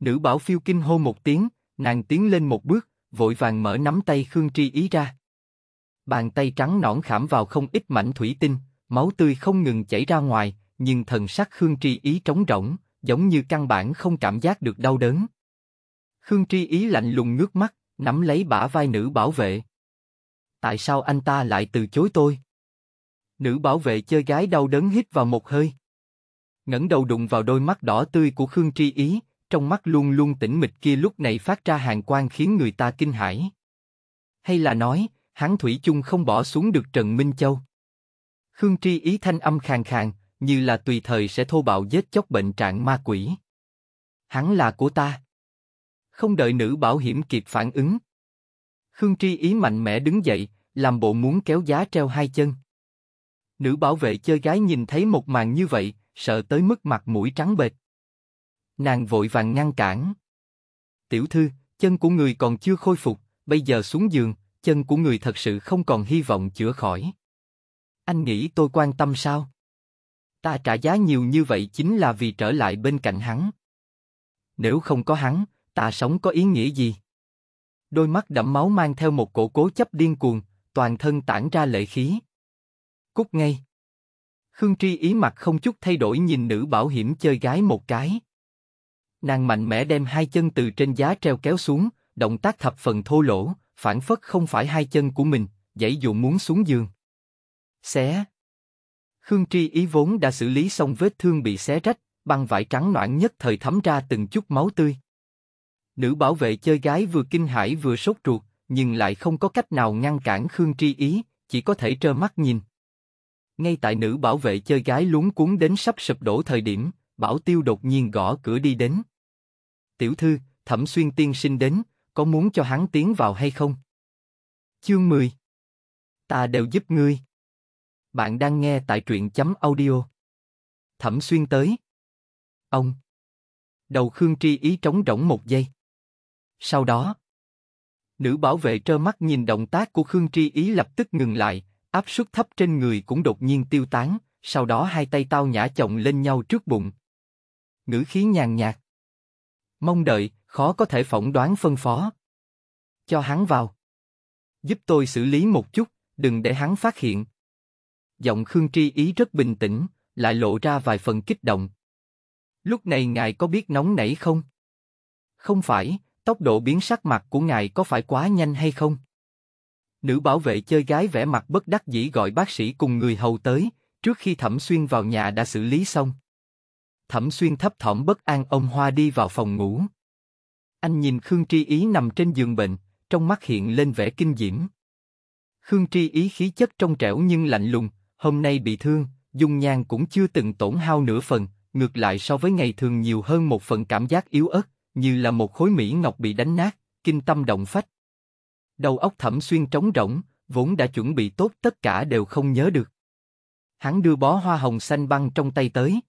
Nữ bảo phiêu kinh hô một tiếng, nàng tiến lên một bước, vội vàng mở nắm tay Khương Tri Ý ra. Bàn tay trắng nõn khảm vào không ít mảnh thủy tinh, máu tươi không ngừng chảy ra ngoài, nhưng thần sắc Khương Tri Ý trống rỗng, giống như căn bản không cảm giác được đau đớn. Khương Tri Ý lạnh lùng ngước mắt, nắm lấy bả vai nữ bảo vệ. Tại sao anh ta lại từ chối tôi? Nữ bảo vệ chơi gái đau đớn hít vào một hơi. ngẩng đầu đụng vào đôi mắt đỏ tươi của Khương Tri Ý, trong mắt luôn luôn tĩnh mịch kia lúc này phát ra hàng quang khiến người ta kinh hãi. Hay là nói, hắn thủy chung không bỏ xuống được Trần Minh Châu. Khương Tri Ý thanh âm khàn khàn, như là tùy thời sẽ thô bạo giết chóc bệnh trạng ma quỷ. Hắn là của ta. Không đợi nữ bảo hiểm kịp phản ứng. Khương Tri Ý mạnh mẽ đứng dậy, làm bộ muốn kéo giá treo hai chân. Nữ bảo vệ chơi gái nhìn thấy một màn như vậy, sợ tới mức mặt mũi trắng bệch. Nàng vội vàng ngăn cản. Tiểu thư, chân của người còn chưa khôi phục, bây giờ xuống giường, chân của người thật sự không còn hy vọng chữa khỏi. Anh nghĩ tôi quan tâm sao? Ta trả giá nhiều như vậy chính là vì trở lại bên cạnh hắn. Nếu không có hắn, ta sống có ý nghĩa gì? Đôi mắt đẫm máu mang theo một cổ cố chấp điên cuồng, toàn thân tản ra lệ khí. Cút ngay. Khương Tri ý mặt không chút thay đổi nhìn nữ bảo hiểm chơi gái một cái. Nàng mạnh mẽ đem hai chân từ trên giá treo kéo xuống, động tác thập phần thô lỗ, phản phất không phải hai chân của mình, dãy dụ muốn xuống giường. Xé. Khương Tri ý vốn đã xử lý xong vết thương bị xé rách, băng vải trắng noãn nhất thời thấm ra từng chút máu tươi. Nữ bảo vệ chơi gái vừa kinh hãi vừa sốt ruột, nhưng lại không có cách nào ngăn cản Khương Tri ý, chỉ có thể trơ mắt nhìn. Ngay tại nữ bảo vệ chơi gái luống cuốn đến sắp sụp đổ thời điểm, Bảo Tiêu đột nhiên gõ cửa đi đến. Tiểu thư, Thẩm Xuyên tiên sinh đến, có muốn cho hắn tiến vào hay không? Chương 10 Ta đều giúp ngươi. Bạn đang nghe tại truyện chấm audio. Thẩm Xuyên tới. Ông. Đầu Khương Tri ý trống rỗng một giây. Sau đó, nữ bảo vệ trơ mắt nhìn động tác của Khương Tri ý lập tức ngừng lại, áp suất thấp trên người cũng đột nhiên tiêu tán, sau đó hai tay tao nhã chồng lên nhau trước bụng. Ngữ khí nhàn nhạt. Mong đợi, khó có thể phỏng đoán phân phó. Cho hắn vào. Giúp tôi xử lý một chút, đừng để hắn phát hiện. Giọng Khương Tri Ý rất bình tĩnh, lại lộ ra vài phần kích động. Lúc này ngài có biết nóng nảy không? Không phải, tốc độ biến sắc mặt của ngài có phải quá nhanh hay không? Nữ bảo vệ chơi gái vẻ mặt bất đắc dĩ gọi bác sĩ cùng người hầu tới, trước khi Thẩm Xuyên vào nhà đã xử lý xong. Thẩm Xuyên thấp thỏm bất an ông Hoa đi vào phòng ngủ. Anh nhìn Khương Tri Ý nằm trên giường bệnh, trong mắt hiện lên vẻ kinh diễm. Khương Tri Ý khí chất trong trẻo nhưng lạnh lùng, hôm nay bị thương, dung nhan cũng chưa từng tổn hao nửa phần, ngược lại so với ngày thường nhiều hơn một phần cảm giác yếu ớt, như là một khối mỹ ngọc bị đánh nát, kinh tâm động phách. Đầu óc thẩm xuyên trống rỗng, vốn đã chuẩn bị tốt tất cả đều không nhớ được. Hắn đưa bó hoa hồng xanh băng trong tay tới.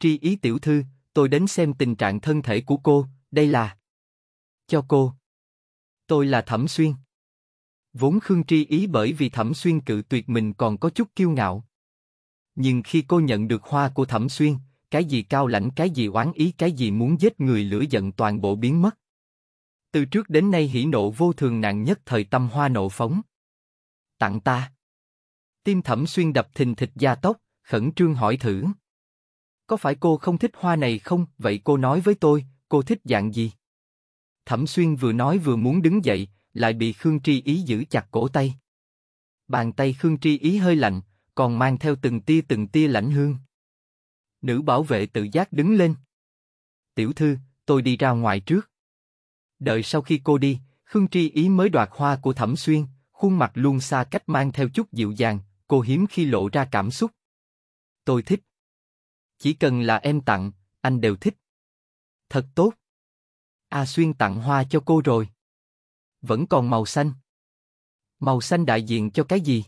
Tri ý tiểu thư, tôi đến xem tình trạng thân thể của cô, đây là... Cho cô. Tôi là Thẩm Xuyên. Vốn Khương Tri ý bởi vì Thẩm Xuyên cự tuyệt mình còn có chút kiêu ngạo. Nhưng khi cô nhận được hoa của Thẩm Xuyên, cái gì cao lãnh cái gì oán ý cái gì muốn giết người lửa giận toàn bộ biến mất. Từ trước đến nay hỉ nộ vô thường nặng nhất thời tâm hoa nộ phóng. Tặng ta. Tim thẩm xuyên đập thình thịch da tóc, khẩn trương hỏi thử. Có phải cô không thích hoa này không, vậy cô nói với tôi, cô thích dạng gì? Thẩm xuyên vừa nói vừa muốn đứng dậy, lại bị Khương Tri Ý giữ chặt cổ tay. Bàn tay Khương Tri Ý hơi lạnh, còn mang theo từng tia từng tia lãnh hương. Nữ bảo vệ tự giác đứng lên. Tiểu thư, tôi đi ra ngoài trước. Đợi sau khi cô đi, Khương Tri Ý mới đoạt hoa của Thẩm Xuyên, khuôn mặt luôn xa cách mang theo chút dịu dàng, cô hiếm khi lộ ra cảm xúc. Tôi thích. Chỉ cần là em tặng, anh đều thích. Thật tốt. A Xuyên tặng hoa cho cô rồi. Vẫn còn màu xanh. Màu xanh đại diện cho cái gì?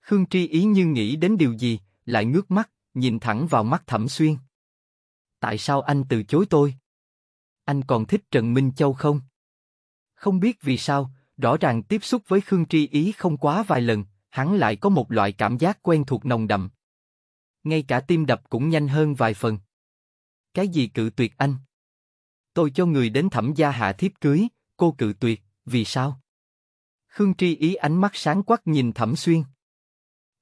Khương Tri Ý như nghĩ đến điều gì, lại ngước mắt, nhìn thẳng vào mắt Thẩm Xuyên. Tại sao anh từ chối tôi? anh còn thích Trần Minh Châu không? Không biết vì sao, rõ ràng tiếp xúc với Khương Tri Ý không quá vài lần, hắn lại có một loại cảm giác quen thuộc nồng đậm. Ngay cả tim đập cũng nhanh hơn vài phần. Cái gì cự tuyệt anh? Tôi cho người đến thẩm gia hạ thiếp cưới, cô cự tuyệt, vì sao? Khương Tri Ý ánh mắt sáng quắc nhìn thẩm xuyên.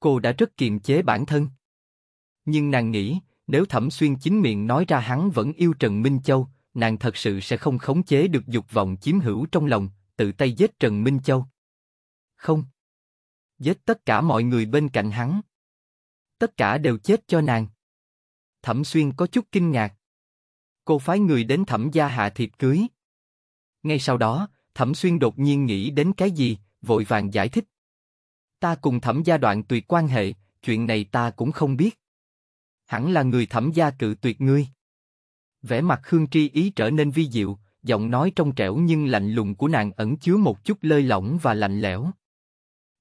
Cô đã rất kiềm chế bản thân. Nhưng nàng nghĩ, nếu thẩm xuyên chính miệng nói ra hắn vẫn yêu Trần Minh Châu, nàng thật sự sẽ không khống chế được dục vọng chiếm hữu trong lòng, tự tay giết Trần Minh Châu. Không. Giết tất cả mọi người bên cạnh hắn. Tất cả đều chết cho nàng. Thẩm Xuyên có chút kinh ngạc. Cô phái người đến thẩm gia hạ thiệp cưới. Ngay sau đó, Thẩm Xuyên đột nhiên nghĩ đến cái gì, vội vàng giải thích. Ta cùng thẩm gia đoạn tuyệt quan hệ, chuyện này ta cũng không biết. Hẳn là người thẩm gia cự tuyệt ngươi vẻ mặt Khương Tri Ý trở nên vi diệu, giọng nói trong trẻo nhưng lạnh lùng của nàng ẩn chứa một chút lơi lỏng và lạnh lẽo.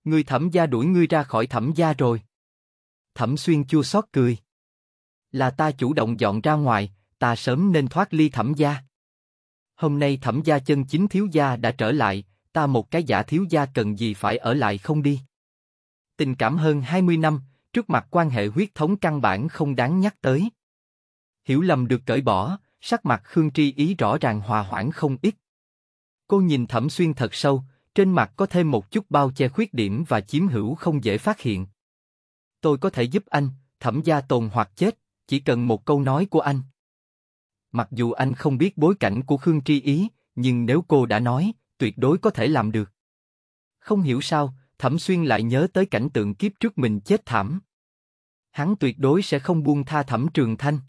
người thẩm gia đuổi ngươi ra khỏi thẩm gia rồi. Thẩm xuyên chua xót cười. Là ta chủ động dọn ra ngoài, ta sớm nên thoát ly thẩm gia. Hôm nay thẩm gia chân chính thiếu gia đã trở lại, ta một cái giả thiếu gia cần gì phải ở lại không đi. Tình cảm hơn 20 năm, trước mặt quan hệ huyết thống căn bản không đáng nhắc tới hiểu lầm được cởi bỏ, sắc mặt Khương Tri Ý rõ ràng hòa hoãn không ít. Cô nhìn Thẩm Xuyên thật sâu, trên mặt có thêm một chút bao che khuyết điểm và chiếm hữu không dễ phát hiện. Tôi có thể giúp anh, Thẩm gia tồn hoặc chết, chỉ cần một câu nói của anh. Mặc dù anh không biết bối cảnh của Khương Tri Ý, nhưng nếu cô đã nói, tuyệt đối có thể làm được. Không hiểu sao, Thẩm Xuyên lại nhớ tới cảnh tượng kiếp trước mình chết thảm. Hắn tuyệt đối sẽ không buông tha Thẩm Trường Thanh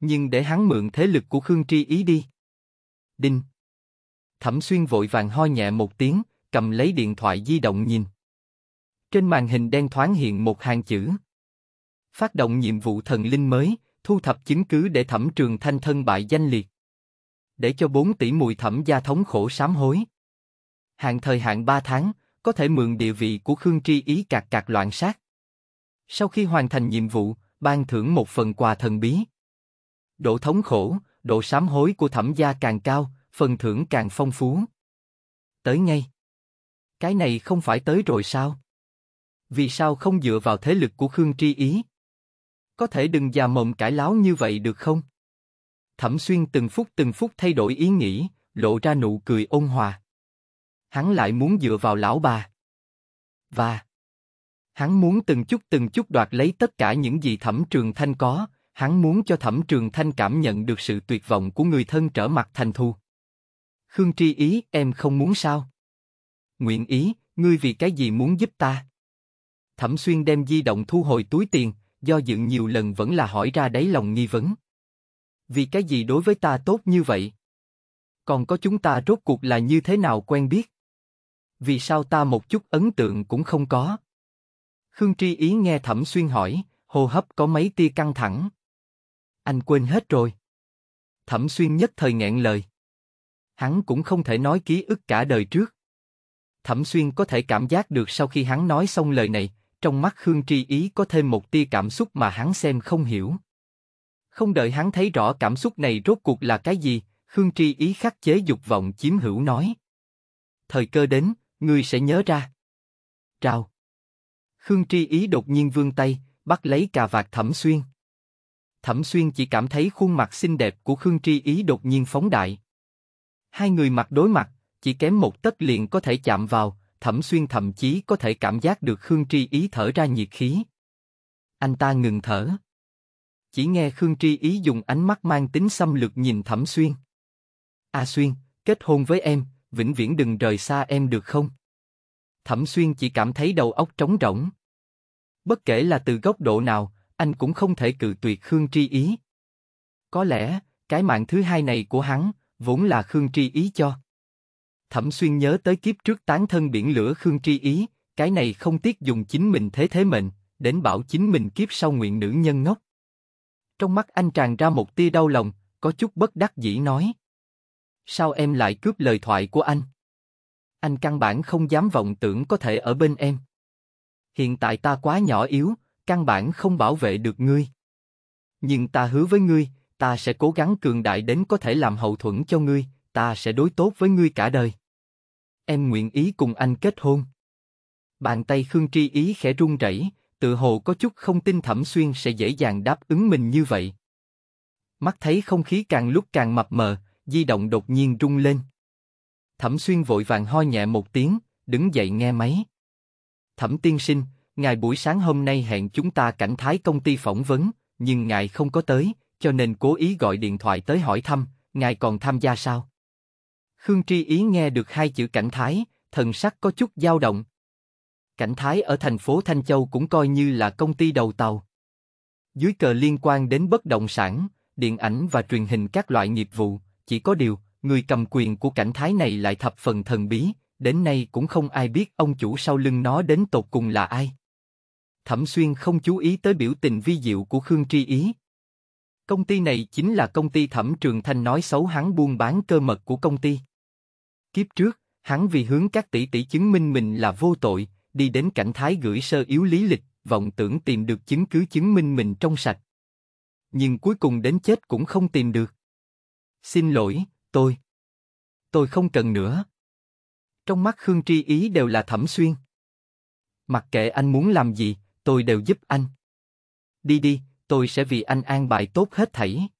nhưng để hắn mượn thế lực của Khương Tri Ý đi. Đinh. Thẩm xuyên vội vàng ho nhẹ một tiếng, cầm lấy điện thoại di động nhìn. Trên màn hình đen thoáng hiện một hàng chữ. Phát động nhiệm vụ thần linh mới, thu thập chứng cứ để thẩm trường thanh thân bại danh liệt. Để cho bốn tỷ mùi thẩm gia thống khổ sám hối. Hạn thời hạn 3 tháng, có thể mượn địa vị của Khương Tri Ý cạc cạc loạn sát. Sau khi hoàn thành nhiệm vụ, ban thưởng một phần quà thần bí độ thống khổ, độ sám hối của thẩm gia càng cao, phần thưởng càng phong phú. Tới ngay. Cái này không phải tới rồi sao? Vì sao không dựa vào thế lực của Khương Tri Ý? Có thể đừng già mồm cải láo như vậy được không? Thẩm xuyên từng phút từng phút thay đổi ý nghĩ, lộ ra nụ cười ôn hòa. Hắn lại muốn dựa vào lão bà. Và hắn muốn từng chút từng chút đoạt lấy tất cả những gì thẩm trường thanh có, hắn muốn cho Thẩm Trường Thanh cảm nhận được sự tuyệt vọng của người thân trở mặt thành thù. Khương Tri Ý, em không muốn sao? Nguyện Ý, ngươi vì cái gì muốn giúp ta? Thẩm Xuyên đem di động thu hồi túi tiền, do dự nhiều lần vẫn là hỏi ra đáy lòng nghi vấn. Vì cái gì đối với ta tốt như vậy? Còn có chúng ta rốt cuộc là như thế nào quen biết? Vì sao ta một chút ấn tượng cũng không có? Khương Tri Ý nghe Thẩm Xuyên hỏi, hô hấp có mấy tia căng thẳng. Anh quên hết rồi. Thẩm xuyên nhất thời nghẹn lời. Hắn cũng không thể nói ký ức cả đời trước. Thẩm xuyên có thể cảm giác được sau khi hắn nói xong lời này, trong mắt Khương Tri Ý có thêm một tia cảm xúc mà hắn xem không hiểu. Không đợi hắn thấy rõ cảm xúc này rốt cuộc là cái gì, Khương Tri Ý khắc chế dục vọng chiếm hữu nói. Thời cơ đến, ngươi sẽ nhớ ra. trao. Khương Tri Ý đột nhiên vươn tay, bắt lấy cà vạt thẩm xuyên. Thẩm Xuyên chỉ cảm thấy khuôn mặt xinh đẹp của Khương Tri Ý đột nhiên phóng đại. Hai người mặt đối mặt, chỉ kém một tấc liền có thể chạm vào, Thẩm Xuyên thậm chí có thể cảm giác được Khương Tri Ý thở ra nhiệt khí. Anh ta ngừng thở. Chỉ nghe Khương Tri Ý dùng ánh mắt mang tính xâm lược nhìn Thẩm Xuyên. A Xuyên, kết hôn với em, vĩnh viễn đừng rời xa em được không? Thẩm Xuyên chỉ cảm thấy đầu óc trống rỗng. Bất kể là từ góc độ nào, anh cũng không thể cự tuyệt Khương Tri Ý. Có lẽ, cái mạng thứ hai này của hắn, vốn là Khương Tri Ý cho. Thẩm xuyên nhớ tới kiếp trước tán thân biển lửa Khương Tri Ý, cái này không tiếc dùng chính mình thế thế mệnh, đến bảo chính mình kiếp sau nguyện nữ nhân ngốc. Trong mắt anh tràn ra một tia đau lòng, có chút bất đắc dĩ nói. Sao em lại cướp lời thoại của anh? Anh căn bản không dám vọng tưởng có thể ở bên em. Hiện tại ta quá nhỏ yếu, căn bản không bảo vệ được ngươi. Nhưng ta hứa với ngươi, ta sẽ cố gắng cường đại đến có thể làm hậu thuẫn cho ngươi, ta sẽ đối tốt với ngươi cả đời. Em nguyện ý cùng anh kết hôn. Bàn tay Khương Tri Ý khẽ run rẩy, tự hồ có chút không tin Thẩm Xuyên sẽ dễ dàng đáp ứng mình như vậy. Mắt thấy không khí càng lúc càng mập mờ, di động đột nhiên rung lên. Thẩm Xuyên vội vàng ho nhẹ một tiếng, đứng dậy nghe máy. Thẩm tiên sinh, ngài buổi sáng hôm nay hẹn chúng ta cảnh thái công ty phỏng vấn, nhưng ngài không có tới, cho nên cố ý gọi điện thoại tới hỏi thăm, ngài còn tham gia sao? Khương Tri Ý nghe được hai chữ cảnh thái, thần sắc có chút dao động. Cảnh thái ở thành phố Thanh Châu cũng coi như là công ty đầu tàu. Dưới cờ liên quan đến bất động sản, điện ảnh và truyền hình các loại nghiệp vụ, chỉ có điều, người cầm quyền của cảnh thái này lại thập phần thần bí, đến nay cũng không ai biết ông chủ sau lưng nó đến tột cùng là ai. Thẩm Xuyên không chú ý tới biểu tình vi diệu của Khương Tri Ý. Công ty này chính là công ty Thẩm Trường Thanh nói xấu hắn buôn bán cơ mật của công ty. Kiếp trước, hắn vì hướng các tỷ tỷ chứng minh mình là vô tội, đi đến cảnh thái gửi sơ yếu lý lịch, vọng tưởng tìm được chứng cứ chứng minh mình trong sạch. Nhưng cuối cùng đến chết cũng không tìm được. Xin lỗi, tôi. Tôi không cần nữa. Trong mắt Khương Tri Ý đều là thẩm xuyên. Mặc kệ anh muốn làm gì, tôi đều giúp anh. Đi đi, tôi sẽ vì anh an bài tốt hết thảy.